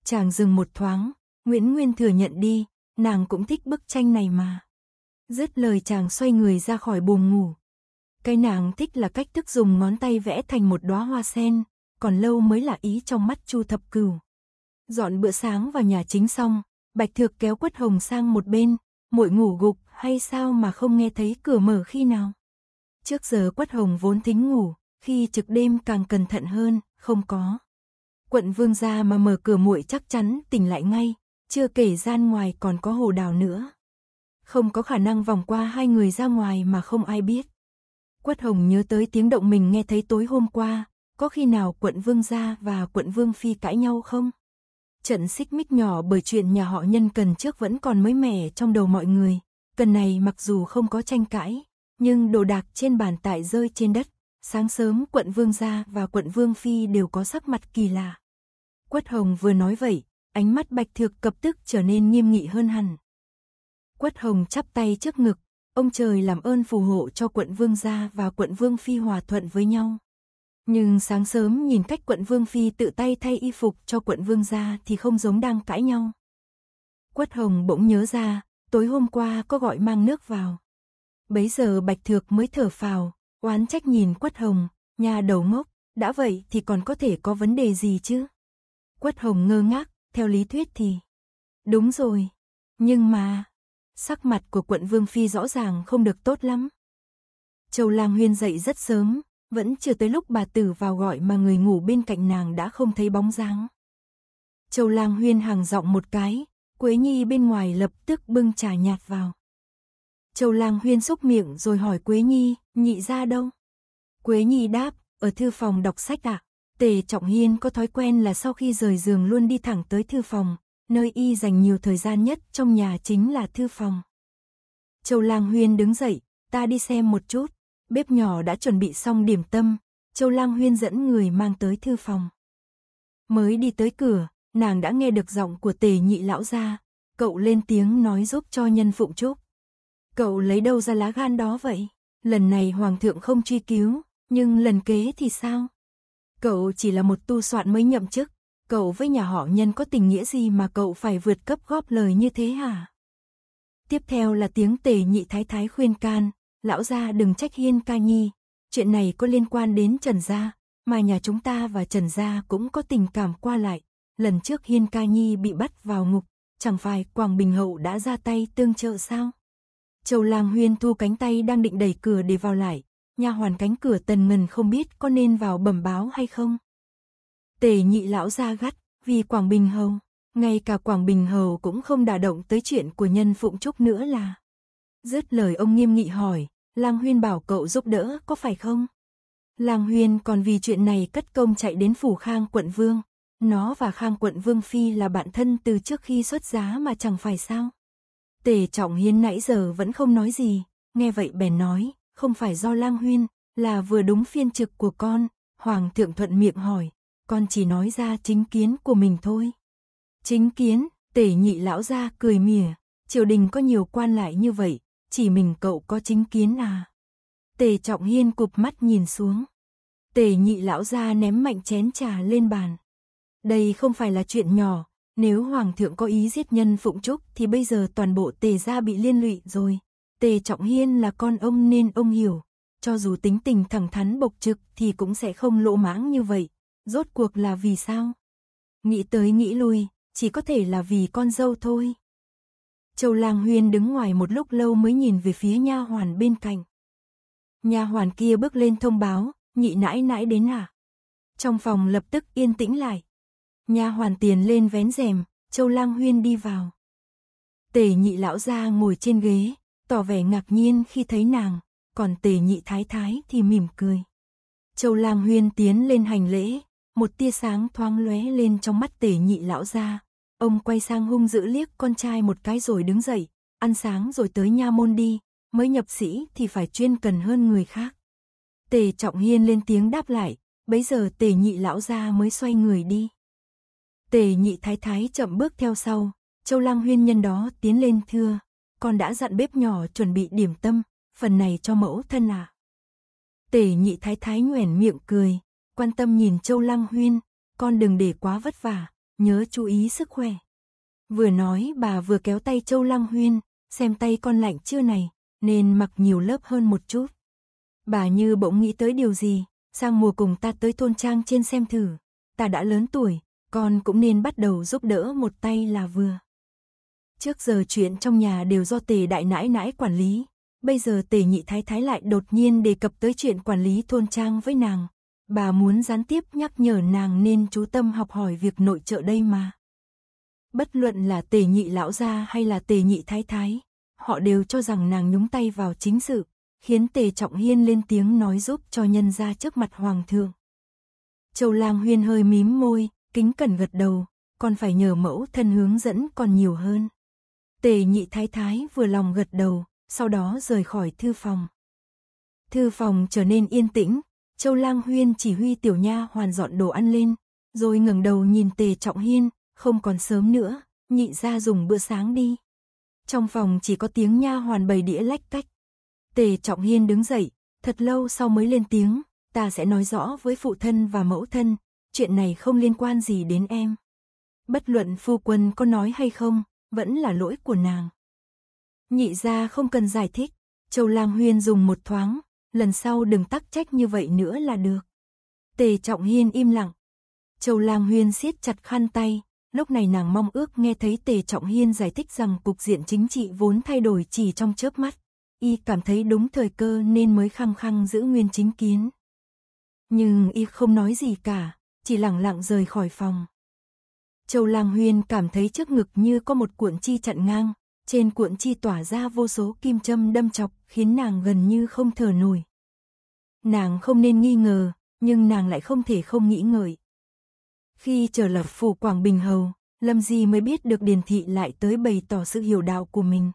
Chàng dừng một thoáng, Nguyễn Nguyên thừa nhận đi, nàng cũng thích bức tranh này mà. Dứt lời chàng xoay người ra khỏi buồng ngủ. Cái nàng thích là cách thức dùng ngón tay vẽ thành một đóa hoa sen, còn lâu mới là ý trong mắt Chu Thập Cửu. Dọn bữa sáng vào nhà chính xong, Bạch Thược kéo Quất Hồng sang một bên, muội ngủ gục hay sao mà không nghe thấy cửa mở khi nào. Trước giờ Quất Hồng vốn thính ngủ, khi trực đêm càng cẩn thận hơn, không có. Quận vương gia mà mở cửa muội chắc chắn tỉnh lại ngay, chưa kể gian ngoài còn có hồ đào nữa không có khả năng vòng qua hai người ra ngoài mà không ai biết. Quất Hồng nhớ tới tiếng động mình nghe thấy tối hôm qua, có khi nào quận Vương gia và quận Vương Phi cãi nhau không? Trận xích mích nhỏ bởi chuyện nhà họ nhân cần trước vẫn còn mới mẻ trong đầu mọi người. Cần này mặc dù không có tranh cãi, nhưng đồ đạc trên bàn tại rơi trên đất. Sáng sớm quận Vương gia và quận Vương Phi đều có sắc mặt kỳ lạ. Quất Hồng vừa nói vậy, ánh mắt bạch thược cập tức trở nên nghiêm nghị hơn hẳn. Quất Hồng chắp tay trước ngực, ông trời làm ơn phù hộ cho quận Vương gia và quận Vương Phi hòa thuận với nhau. Nhưng sáng sớm nhìn cách quận Vương Phi tự tay thay y phục cho quận Vương gia thì không giống đang cãi nhau. Quất Hồng bỗng nhớ ra, tối hôm qua có gọi mang nước vào. Bấy giờ Bạch Thược mới thở phào, oán trách nhìn Quất Hồng, nhà đầu ngốc, đã vậy thì còn có thể có vấn đề gì chứ? Quất Hồng ngơ ngác, theo lý thuyết thì. Đúng rồi, nhưng mà, sắc mặt của quận Vương Phi rõ ràng không được tốt lắm. Châu Lang Huyên dậy rất sớm, vẫn chưa tới lúc bà Tử vào gọi mà người ngủ bên cạnh nàng đã không thấy bóng dáng. Châu Lang Huyên hàng giọng một cái, Quế Nhi bên ngoài lập tức bưng trà nhạt vào. Châu Lang Huyên xúc miệng rồi hỏi Quế Nhi, nhị ra đâu? Quế Nhi đáp, ở thư phòng đọc sách ạ. À? Tề Trọng Hiên có thói quen là sau khi rời giường luôn đi thẳng tới thư phòng, nơi y dành nhiều thời gian nhất trong nhà chính là thư phòng. Châu Lang Huyên đứng dậy, ta đi xem một chút, bếp nhỏ đã chuẩn bị xong điểm tâm, Châu Lang Huyên dẫn người mang tới thư phòng. Mới đi tới cửa, nàng đã nghe được giọng của tề nhị lão ra, cậu lên tiếng nói giúp cho nhân phụng trúc. Cậu lấy đâu ra lá gan đó vậy? Lần này hoàng thượng không truy cứu, nhưng lần kế thì sao? Cậu chỉ là một tu soạn mới nhậm chức, cậu với nhà họ nhân có tình nghĩa gì mà cậu phải vượt cấp góp lời như thế hả? Tiếp theo là tiếng tề nhị thái thái khuyên can, lão gia đừng trách hiên ca nhi, chuyện này có liên quan đến Trần Gia, mà nhà chúng ta và Trần Gia cũng có tình cảm qua lại, lần trước hiên ca nhi bị bắt vào ngục, chẳng phải Quảng Bình Hậu đã ra tay tương trợ sao? Châu Lang Huyên thu cánh tay đang định đẩy cửa để vào lại, nhà hoàn cánh cửa Tần Ngân không biết có nên vào bẩm báo hay không. Tề nhị lão ra gắt, vì Quảng Bình Hầu, ngay cả Quảng Bình Hầu cũng không đả động tới chuyện của nhân Phụng Trúc nữa là. Dứt lời ông nghiêm nghị hỏi, Lang Huyên bảo cậu giúp đỡ có phải không? Lang Huyên còn vì chuyện này cất công chạy đến phủ Khang quận Vương. Nó và Khang quận Vương Phi là bạn thân từ trước khi xuất giá mà chẳng phải sao. Tề Trọng Hiên nãy giờ vẫn không nói gì, nghe vậy bèn nói, không phải do Lang Huyên, là vừa đúng phiên trực của con. Hoàng thượng thuận miệng hỏi, con chỉ nói ra chính kiến của mình thôi. Chính kiến, tể nhị lão ra cười mỉa, triều đình có nhiều quan lại như vậy, chỉ mình cậu có chính kiến à. Tề trọng hiên cụp mắt nhìn xuống. Tề nhị lão ra ném mạnh chén trà lên bàn. Đây không phải là chuyện nhỏ, nếu hoàng thượng có ý giết nhân phụng trúc thì bây giờ toàn bộ tề gia bị liên lụy rồi. Tề trọng hiên là con ông nên ông hiểu, cho dù tính tình thẳng thắn bộc trực thì cũng sẽ không lộ mãng như vậy. Rốt cuộc là vì sao? Nghĩ tới nghĩ lui, chỉ có thể là vì con dâu thôi. Châu Lang Huyên đứng ngoài một lúc lâu mới nhìn về phía nha hoàn bên cạnh. Nha hoàn kia bước lên thông báo, nhị nãi nãi đến à? Trong phòng lập tức yên tĩnh lại. Nha hoàn tiền lên vén rèm, Châu Lang Huyên đi vào. Tề nhị lão gia ngồi trên ghế, tỏ vẻ ngạc nhiên khi thấy nàng, còn Tề nhị thái thái thì mỉm cười. Châu Lang Huyên tiến lên hành lễ, một tia sáng thoáng lóe lên trong mắt tề nhị lão ra. Ông quay sang hung dữ liếc con trai một cái rồi đứng dậy, ăn sáng rồi tới nha môn đi, mới nhập sĩ thì phải chuyên cần hơn người khác. Tề Trọng Hiên lên tiếng đáp lại, bấy giờ tề nhị lão ra mới xoay người đi. Tề nhị thái thái chậm bước theo sau, Châu Lang Huyên nhân đó tiến lên thưa, con đã dặn bếp nhỏ chuẩn bị điểm tâm, phần này cho mẫu thân à. Tề nhị thái thái nhoẻn miệng cười, quan tâm nhìn Châu Lăng Huyên, con đừng để quá vất vả, nhớ chú ý sức khỏe. Vừa nói bà vừa kéo tay Châu Lăng Huyên, xem tay con lạnh chưa này, nên mặc nhiều lớp hơn một chút. Bà như bỗng nghĩ tới điều gì, sang mùa cùng ta tới thôn trang trên xem thử, ta đã lớn tuổi, con cũng nên bắt đầu giúp đỡ một tay là vừa. Trước giờ chuyện trong nhà đều do tề đại nãi nãi quản lý, bây giờ tề nhị thái thái lại đột nhiên đề cập tới chuyện quản lý thôn trang với nàng, Bà muốn gián tiếp nhắc nhở nàng nên chú tâm học hỏi việc nội trợ đây mà. Bất luận là tề nhị lão gia hay là tề nhị thái thái, họ đều cho rằng nàng nhúng tay vào chính sự, khiến tề trọng hiên lên tiếng nói giúp cho nhân ra trước mặt hoàng thượng. Châu lang huyên hơi mím môi, kính cẩn gật đầu, còn phải nhờ mẫu thân hướng dẫn còn nhiều hơn. Tề nhị thái thái vừa lòng gật đầu, sau đó rời khỏi thư phòng. Thư phòng trở nên yên tĩnh, Châu Lang Huyên chỉ huy tiểu nha hoàn dọn đồ ăn lên, rồi ngẩng đầu nhìn Tề Trọng Hiên, không còn sớm nữa, nhị ra dùng bữa sáng đi. Trong phòng chỉ có tiếng nha hoàn bày đĩa lách cách. Tề Trọng Hiên đứng dậy, thật lâu sau mới lên tiếng, ta sẽ nói rõ với phụ thân và mẫu thân, chuyện này không liên quan gì đến em. Bất luận phu quân có nói hay không, vẫn là lỗi của nàng. Nhị ra không cần giải thích, Châu Lang Huyên dùng một thoáng, lần sau đừng tắc trách như vậy nữa là được. Tề Trọng Hiên im lặng. Châu Lang Huyên siết chặt khăn tay, lúc này nàng mong ước nghe thấy Tề Trọng Hiên giải thích rằng cục diện chính trị vốn thay đổi chỉ trong chớp mắt. Y cảm thấy đúng thời cơ nên mới khăng khăng giữ nguyên chính kiến. Nhưng Y không nói gì cả, chỉ lặng lặng rời khỏi phòng. Châu Lang Huyên cảm thấy trước ngực như có một cuộn chi chặn ngang, trên cuộn chi tỏa ra vô số kim châm đâm chọc khiến nàng gần như không thở nổi. Nàng không nên nghi ngờ, nhưng nàng lại không thể không nghĩ ngợi. Khi trở lập phủ Quảng Bình Hầu, Lâm Di mới biết được Điền Thị lại tới bày tỏ sự hiểu đạo của mình.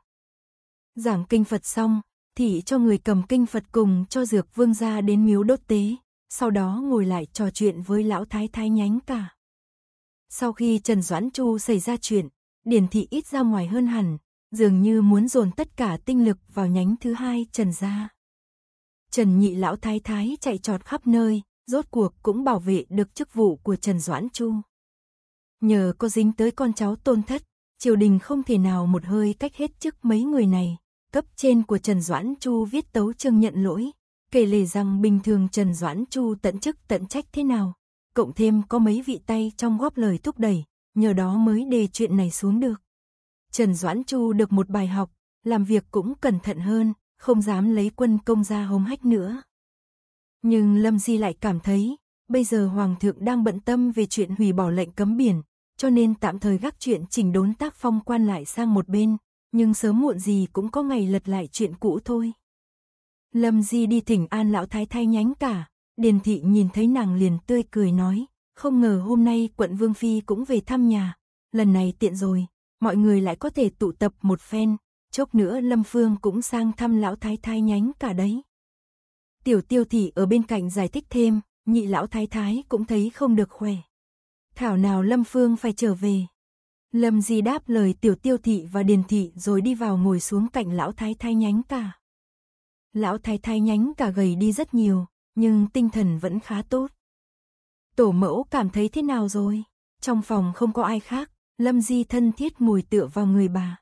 Giảng kinh Phật xong, Thị cho người cầm kinh Phật cùng cho Dược Vương ra đến miếu đốt tế, sau đó ngồi lại trò chuyện với Lão Thái Thái nhánh cả. Sau khi Trần Doãn Chu xảy ra chuyện, Điền Thị ít ra ngoài hơn hẳn, dường như muốn dồn tất cả tinh lực vào nhánh thứ hai Trần gia. Trần Nhị Lão Thái Thái chạy trọt khắp nơi, rốt cuộc cũng bảo vệ được chức vụ của Trần Doãn Chu. Nhờ có dính tới con cháu tôn thất, triều đình không thể nào một hơi cách hết chức mấy người này. Cấp trên của Trần Doãn Chu viết tấu chương nhận lỗi, kể lể rằng bình thường Trần Doãn Chu tận chức tận trách thế nào, cộng thêm có mấy vị tay trong góp lời thúc đẩy, nhờ đó mới đề chuyện này xuống được. Trần Doãn Chu được một bài học, làm việc cũng cẩn thận hơn, không dám lấy quân công ra hống hách nữa. Nhưng Lâm Di lại cảm thấy, bây giờ Hoàng thượng đang bận tâm về chuyện hủy bỏ lệnh cấm biển, cho nên tạm thời gác chuyện chỉnh đốn tác phong quan lại sang một bên, nhưng sớm muộn gì cũng có ngày lật lại chuyện cũ thôi. Lâm Di đi thỉnh an lão thái thay nhánh cả, Điền Thị nhìn thấy nàng liền tươi cười nói, không ngờ hôm nay quận Vương Phi cũng về thăm nhà, lần này tiện rồi, mọi người lại có thể tụ tập một phen, chốc nữa Lâm Phương cũng sang thăm lão thái thái nhánh cả đấy. Tiểu tiêu thị ở bên cạnh giải thích thêm, nhị lão thái thái cũng thấy không được khỏe. Thảo nào Lâm Phương phải trở về. Lâm Di đáp lời tiểu tiêu thị và điền thị rồi đi vào ngồi xuống cạnh lão thái thái nhánh cả. Lão thái thái nhánh cả gầy đi rất nhiều, nhưng tinh thần vẫn khá tốt. Tổ mẫu cảm thấy thế nào rồi? Trong phòng không có ai khác, Lâm Di thân thiết mùi tựa vào người bà.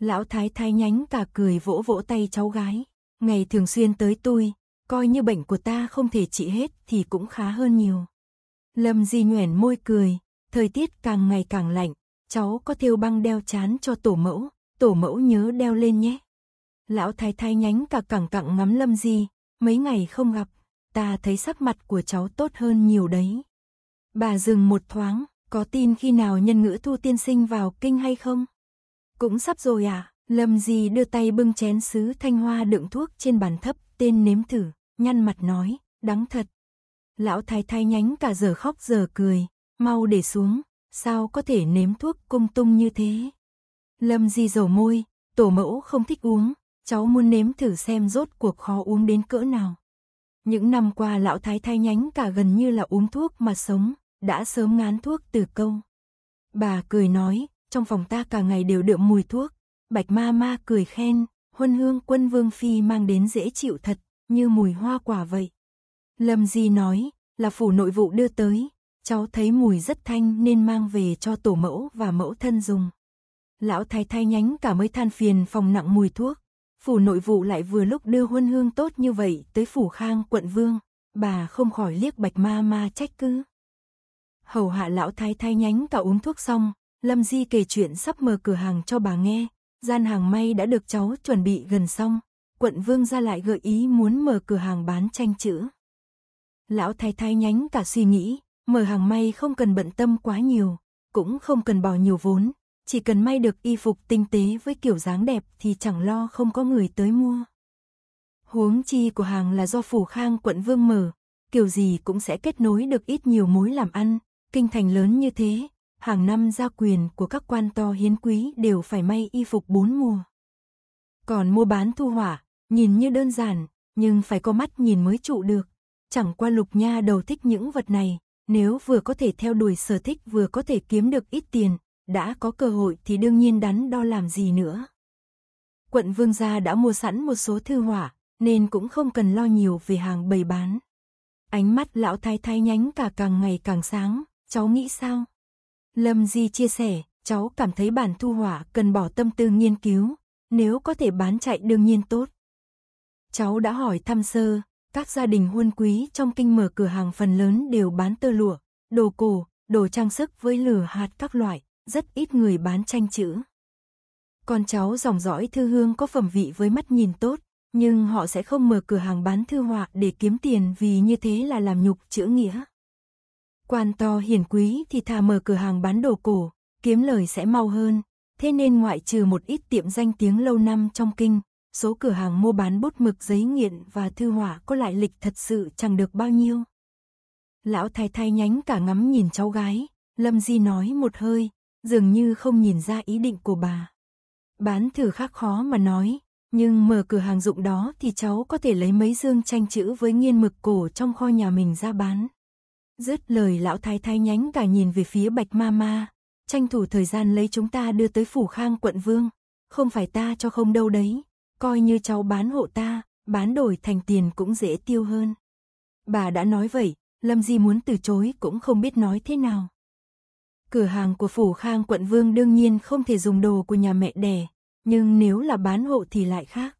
Lão thái thái nhánh cả cười vỗ vỗ tay cháu gái. Ngày thường xuyên tới tôi, coi như bệnh của ta không thể trị hết thì cũng khá hơn nhiều. Lâm Di nhoẻn môi cười, thời tiết càng ngày càng lạnh, cháu có thêu băng đeo chán cho tổ mẫu, tổ mẫu nhớ đeo lên nhé. Lão thái thái nhánh cả cẳng cẳng ngắm Lâm Di, mấy ngày không gặp, ta thấy sắc mặt của cháu tốt hơn nhiều đấy. Bà dừng một thoáng, có tin khi nào nhân ngữ thu tiên sinh vào kinh hay không? Cũng sắp rồi à? Lâm Di đưa tay bưng chén sứ thanh hoa đựng thuốc trên bàn thấp, tên nếm thử, nhăn mặt nói, đắng thật. Lão thái thái nhánh cả giờ khóc giờ cười, mau để xuống, sao có thể nếm thuốc cung tung như thế. Lâm Di dầu môi, tổ mẫu không thích uống, cháu muốn nếm thử xem rốt cuộc khó uống đến cỡ nào. Những năm qua lão thái thái nhánh cả gần như là uống thuốc mà sống, đã sớm ngán thuốc từ câu. Bà cười nói, trong phòng ta cả ngày đều đượm mùi thuốc. Bạch ma ma cười khen, huân hương quân vương phi mang đến dễ chịu thật, như mùi hoa quả vậy. Lâm Di nói, là phủ nội vụ đưa tới, cháu thấy mùi rất thanh nên mang về cho tổ mẫu và mẫu thân dùng. Lão thái thay nhánh cả mới than phiền phòng nặng mùi thuốc. Phủ nội vụ lại vừa lúc đưa huân hương tốt như vậy tới phủ khang quận vương, bà không khỏi liếc bạch ma ma trách cứ. Hầu hạ lão thái thay nhánh cả uống thuốc xong, Lâm Di kể chuyện sắp mở cửa hàng cho bà nghe, gian hàng may đã được cháu chuẩn bị gần xong, quận vương ra lại gợi ý muốn mở cửa hàng bán tranh chữ. Lão thái thái nhánh cả suy nghĩ, mở hàng may không cần bận tâm quá nhiều, cũng không cần bỏ nhiều vốn, chỉ cần may được y phục tinh tế với kiểu dáng đẹp thì chẳng lo không có người tới mua. Huống chi của hàng là do phủ khang quận vương mở, kiểu gì cũng sẽ kết nối được ít nhiều mối làm ăn, kinh thành lớn như thế, hàng năm gia quyền của các quan to hiến quý đều phải may y phục bốn mùa. Còn mua bán thu hỏa, nhìn như đơn giản, nhưng phải có mắt nhìn mới trụ được. Chẳng qua lục nha đầu thích những vật này, nếu vừa có thể theo đuổi sở thích vừa có thể kiếm được ít tiền, đã có cơ hội thì đương nhiên đắn đo làm gì nữa. Quận Vương Gia đã mua sẵn một số thư hỏa, nên cũng không cần lo nhiều về hàng bày bán. Ánh mắt lão thái thái nhánh cả càng ngày càng sáng, cháu nghĩ sao? Lâm Di chia sẻ, cháu cảm thấy bản thu họa cần bỏ tâm tư nghiên cứu, nếu có thể bán chạy đương nhiên tốt. Cháu đã hỏi thăm sơ, các gia đình huân quý trong kinh mở cửa hàng phần lớn đều bán tơ lụa, đồ cổ, đồ trang sức với lửa hạt các loại, rất ít người bán tranh chữ. Con cháu dòng dõi thư hương có phẩm vị với mắt nhìn tốt, nhưng họ sẽ không mở cửa hàng bán thư họa để kiếm tiền vì như thế là làm nhục chữ nghĩa. Quan to hiển quý thì thà mở cửa hàng bán đồ cổ, kiếm lời sẽ mau hơn. Thế nên ngoại trừ một ít tiệm danh tiếng lâu năm trong kinh, số cửa hàng mua bán bút mực giấy nghiện và thư hỏa có lại lịch thật sự chẳng được bao nhiêu. Lão thái thái nhánh cả ngắm nhìn cháu gái, Lâm Di nói một hơi, dường như không nhìn ra ý định của bà. Bán thử khác khó mà nói, nhưng mở cửa hàng dụng đó thì cháu có thể lấy mấy dương tranh chữ với nghiên mực cổ trong kho nhà mình ra bán. Dứt lời lão thái thái nhánh cả nhìn về phía bạch ma ma. Tranh thủ thời gian lấy chúng ta đưa tới phủ khang quận vương. Không phải ta cho không đâu đấy. Coi như cháu bán hộ ta, bán đổi thành tiền cũng dễ tiêu hơn. Bà đã nói vậy, Lâm Di muốn từ chối cũng không biết nói thế nào. Cửa hàng của phủ khang quận vương đương nhiên không thể dùng đồ của nhà mẹ đẻ, nhưng nếu là bán hộ thì lại khác.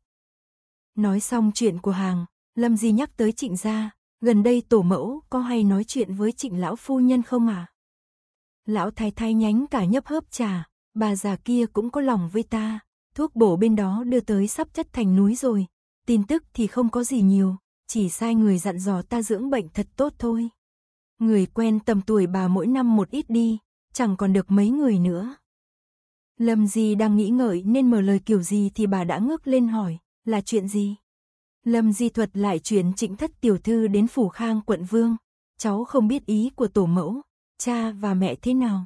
Nói xong chuyện của hàng, Lâm Di nhắc tới trịnh gia, Gần đây tổ mẫu có hay nói chuyện với trịnh lão phu nhân không à? Lão thái thái nhánh cả nhấp hớp trà, bà già kia cũng có lòng với ta, thuốc bổ bên đó đưa tới sắp chất thành núi rồi, tin tức thì không có gì nhiều, chỉ sai người dặn dò ta dưỡng bệnh thật tốt thôi. Người quen tầm tuổi bà mỗi năm một ít đi, chẳng còn được mấy người nữa. Lâm Di đang nghĩ ngợi nên mở lời kiểu gì thì bà đã ngước lên hỏi, là chuyện gì? Lâm Di Thuật lại chuyển trịnh thất tiểu thư đến phủ khang quận vương. Cháu không biết ý của tổ mẫu, cha và mẹ thế nào.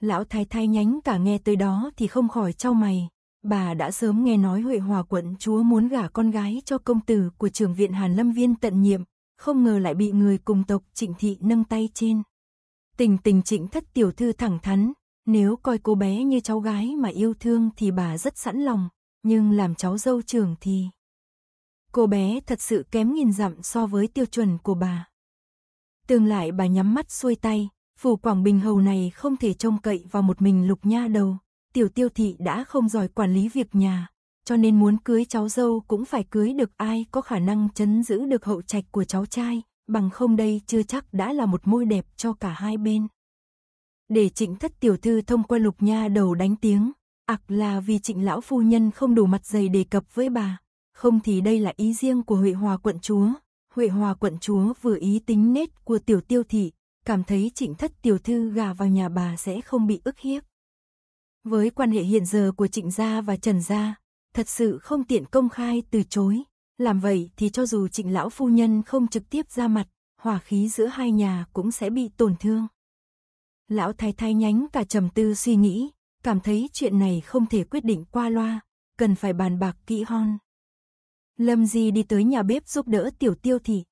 Lão thái thái nhánh cả nghe tới đó thì không khỏi trao mày. Bà đã sớm nghe nói Huệ Hòa quận chúa muốn gả con gái cho công tử của trường viện Hàn Lâm Viên tận nhiệm, không ngờ lại bị người cùng tộc trịnh thị nâng tay trên. Tình tình trịnh thất tiểu thư thẳng thắn, nếu coi cô bé như cháu gái mà yêu thương thì bà rất sẵn lòng, nhưng làm cháu dâu trưởng thì... Cô bé thật sự kém nghìn dặm so với tiêu chuẩn của bà. Tương lại bà nhắm mắt xuôi tay, phủ Quảng Bình hầu này không thể trông cậy vào một mình lục nha đầu. Tiểu tiêu thị đã không giỏi quản lý việc nhà, cho nên muốn cưới cháu dâu cũng phải cưới được ai có khả năng chấn giữ được hậu trạch của cháu trai, bằng không đây chưa chắc đã là một môi đẹp cho cả hai bên. Để trịnh thất tiểu thư thông qua lục nha đầu đánh tiếng, ặc là vì trịnh lão phu nhân không đủ mặt dày đề cập với bà, không thì đây là ý riêng của Huệ Hòa quận chúa. Huệ Hòa quận chúa vừa ý tính nết của tiểu tiêu thị, cảm thấy trịnh thất tiểu thư gà vào nhà bà sẽ không bị ức hiếp. Với quan hệ hiện giờ của trịnh gia và trần gia, thật sự không tiện công khai từ chối. Làm vậy thì cho dù trịnh lão phu nhân không trực tiếp ra mặt, hòa khí giữa hai nhà cũng sẽ bị tổn thương. Lão thái thái nhánh cả trầm tư suy nghĩ, cảm thấy chuyện này không thể quyết định qua loa, cần phải bàn bạc kỹ hon. Lâm Di đi tới nhà bếp giúp đỡ tiểu tiêu thì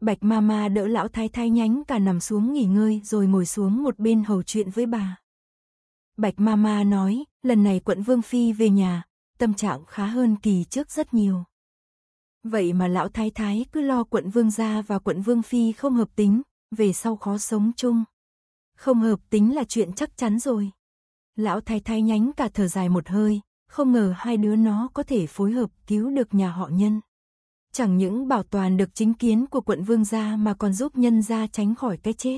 Bạch Mama đỡ lão thái thái nhánh cả nằm xuống nghỉ ngơi rồi ngồi xuống một bên hầu chuyện với bà. Bạch Mama nói, lần này quận Vương Phi về nhà, tâm trạng khá hơn kỳ trước rất nhiều. Vậy mà lão thái thái cứ lo quận Vương gia và quận Vương Phi không hợp tính, về sau khó sống chung. Không hợp tính là chuyện chắc chắn rồi. Lão thái thái nhánh cả thở dài một hơi, không ngờ hai đứa nó có thể phối hợp cứu được nhà họ nhân. Chẳng những bảo toàn được chính kiến của quận vương gia mà còn giúp nhân gia tránh khỏi cái chết.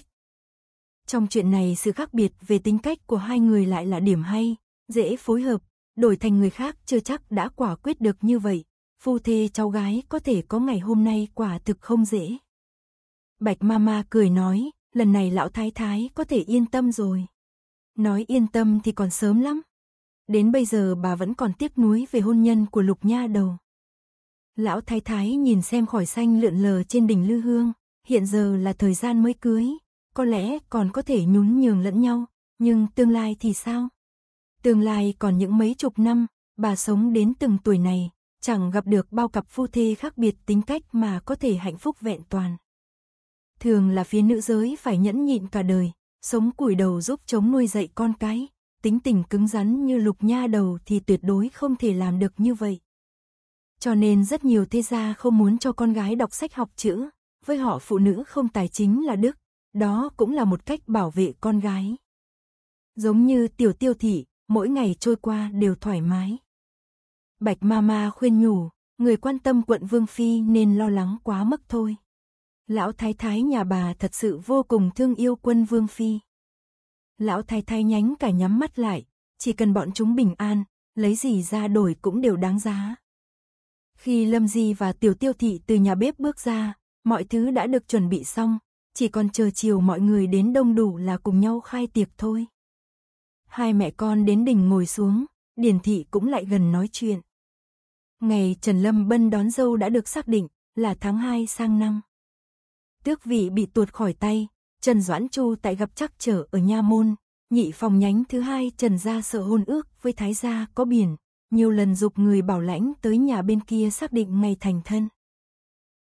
Trong chuyện này sự khác biệt về tính cách của hai người lại là điểm hay, dễ phối hợp, đổi thành người khác chưa chắc đã quả quyết được như vậy. Phu thê cháu gái có thể có ngày hôm nay quả thực không dễ. Bạch Mama cười nói, lần này lão thái thái có thể yên tâm rồi. Nói yên tâm thì còn sớm lắm. Đến bây giờ bà vẫn còn tiếc nuối về hôn nhân của lục nha đầu. Lão thái thái nhìn xem khỏi xanh lượn lờ trên đỉnh lư hương, hiện giờ là thời gian mới cưới, có lẽ còn có thể nhún nhường lẫn nhau, nhưng tương lai thì sao? Tương lai còn những mấy chục năm, bà sống đến từng tuổi này, chẳng gặp được bao cặp phu thê khác biệt tính cách mà có thể hạnh phúc vẹn toàn. Thường là phía nữ giới phải nhẫn nhịn cả đời, sống củi đầu giúp chống nuôi dạy con cái, tính tình cứng rắn như lục nha đầu thì tuyệt đối không thể làm được như vậy. Cho nên rất nhiều thế gia không muốn cho con gái đọc sách học chữ, với họ phụ nữ không tài chính là đức, đó cũng là một cách bảo vệ con gái. Giống như tiểu tiêu thị, mỗi ngày trôi qua đều thoải mái. Bạch Mama khuyên nhủ, người quan tâm quận Vương Phi nên lo lắng quá mức thôi. Lão thái thái nhà bà thật sự vô cùng thương yêu quân Vương Phi lão thái thái nhánh cả nhắm mắt lại, chỉ cần bọn chúng bình an, lấy gì ra đổi cũng đều đáng giá. Khi Lâm Di và Tiểu Tiêu Thị từ nhà bếp bước ra, mọi thứ đã được chuẩn bị xong, chỉ còn chờ chiều mọi người đến đông đủ là cùng nhau khai tiệc thôi. Hai mẹ con đến đình ngồi xuống, Điển Thị cũng lại gần nói chuyện. Ngày Trần Lâm Bân đón dâu đã được xác định là tháng 2 sang năm. Tước vị bị tuột khỏi tay, Trần Doãn Chu tại gặp chắc trở ở Nha Môn, nhị phòng nhánh thứ hai Trần Gia sợ hôn ước với Thái Gia có biển, nhiều lần dục người bảo lãnh tới nhà bên kia xác định ngày thành thân.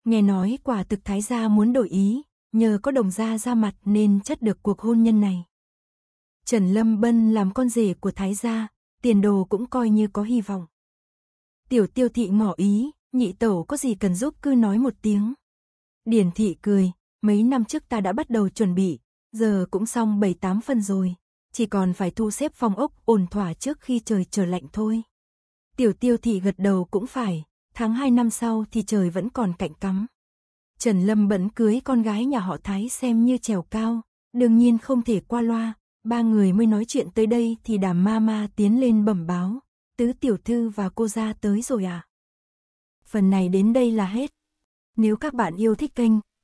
Nghe nói quả thực Thái Gia muốn đổi ý, nhờ có đồng gia ra mặt nên chất được cuộc hôn nhân này. Trần Lâm Bân làm con rể của Thái Gia, tiền đồ cũng coi như có hy vọng. Tiểu tiêu thị ngỏ ý, nhị tẩu có gì cần giúp cứ nói một tiếng. Điển thị cười, Mấy năm trước ta đã bắt đầu chuẩn bị, giờ cũng xong 7-8 phần rồi, chỉ còn phải thu xếp phong ốc ổn thỏa trước khi trời trở lạnh thôi. Tiểu tiêu thị gật đầu cũng phải, tháng 2 năm sau thì trời vẫn còn cạnh cắm. Trần Lâm bẫn cưới con gái nhà họ Thái xem như trèo cao, đương nhiên không thể qua loa, ba người mới nói chuyện tới đây thì đàm ma ma tiến lên bẩm báo, tứ tiểu thư và cô ra tới rồi à. Phần này đến đây là hết. Nếu các bạn yêu thích kênh,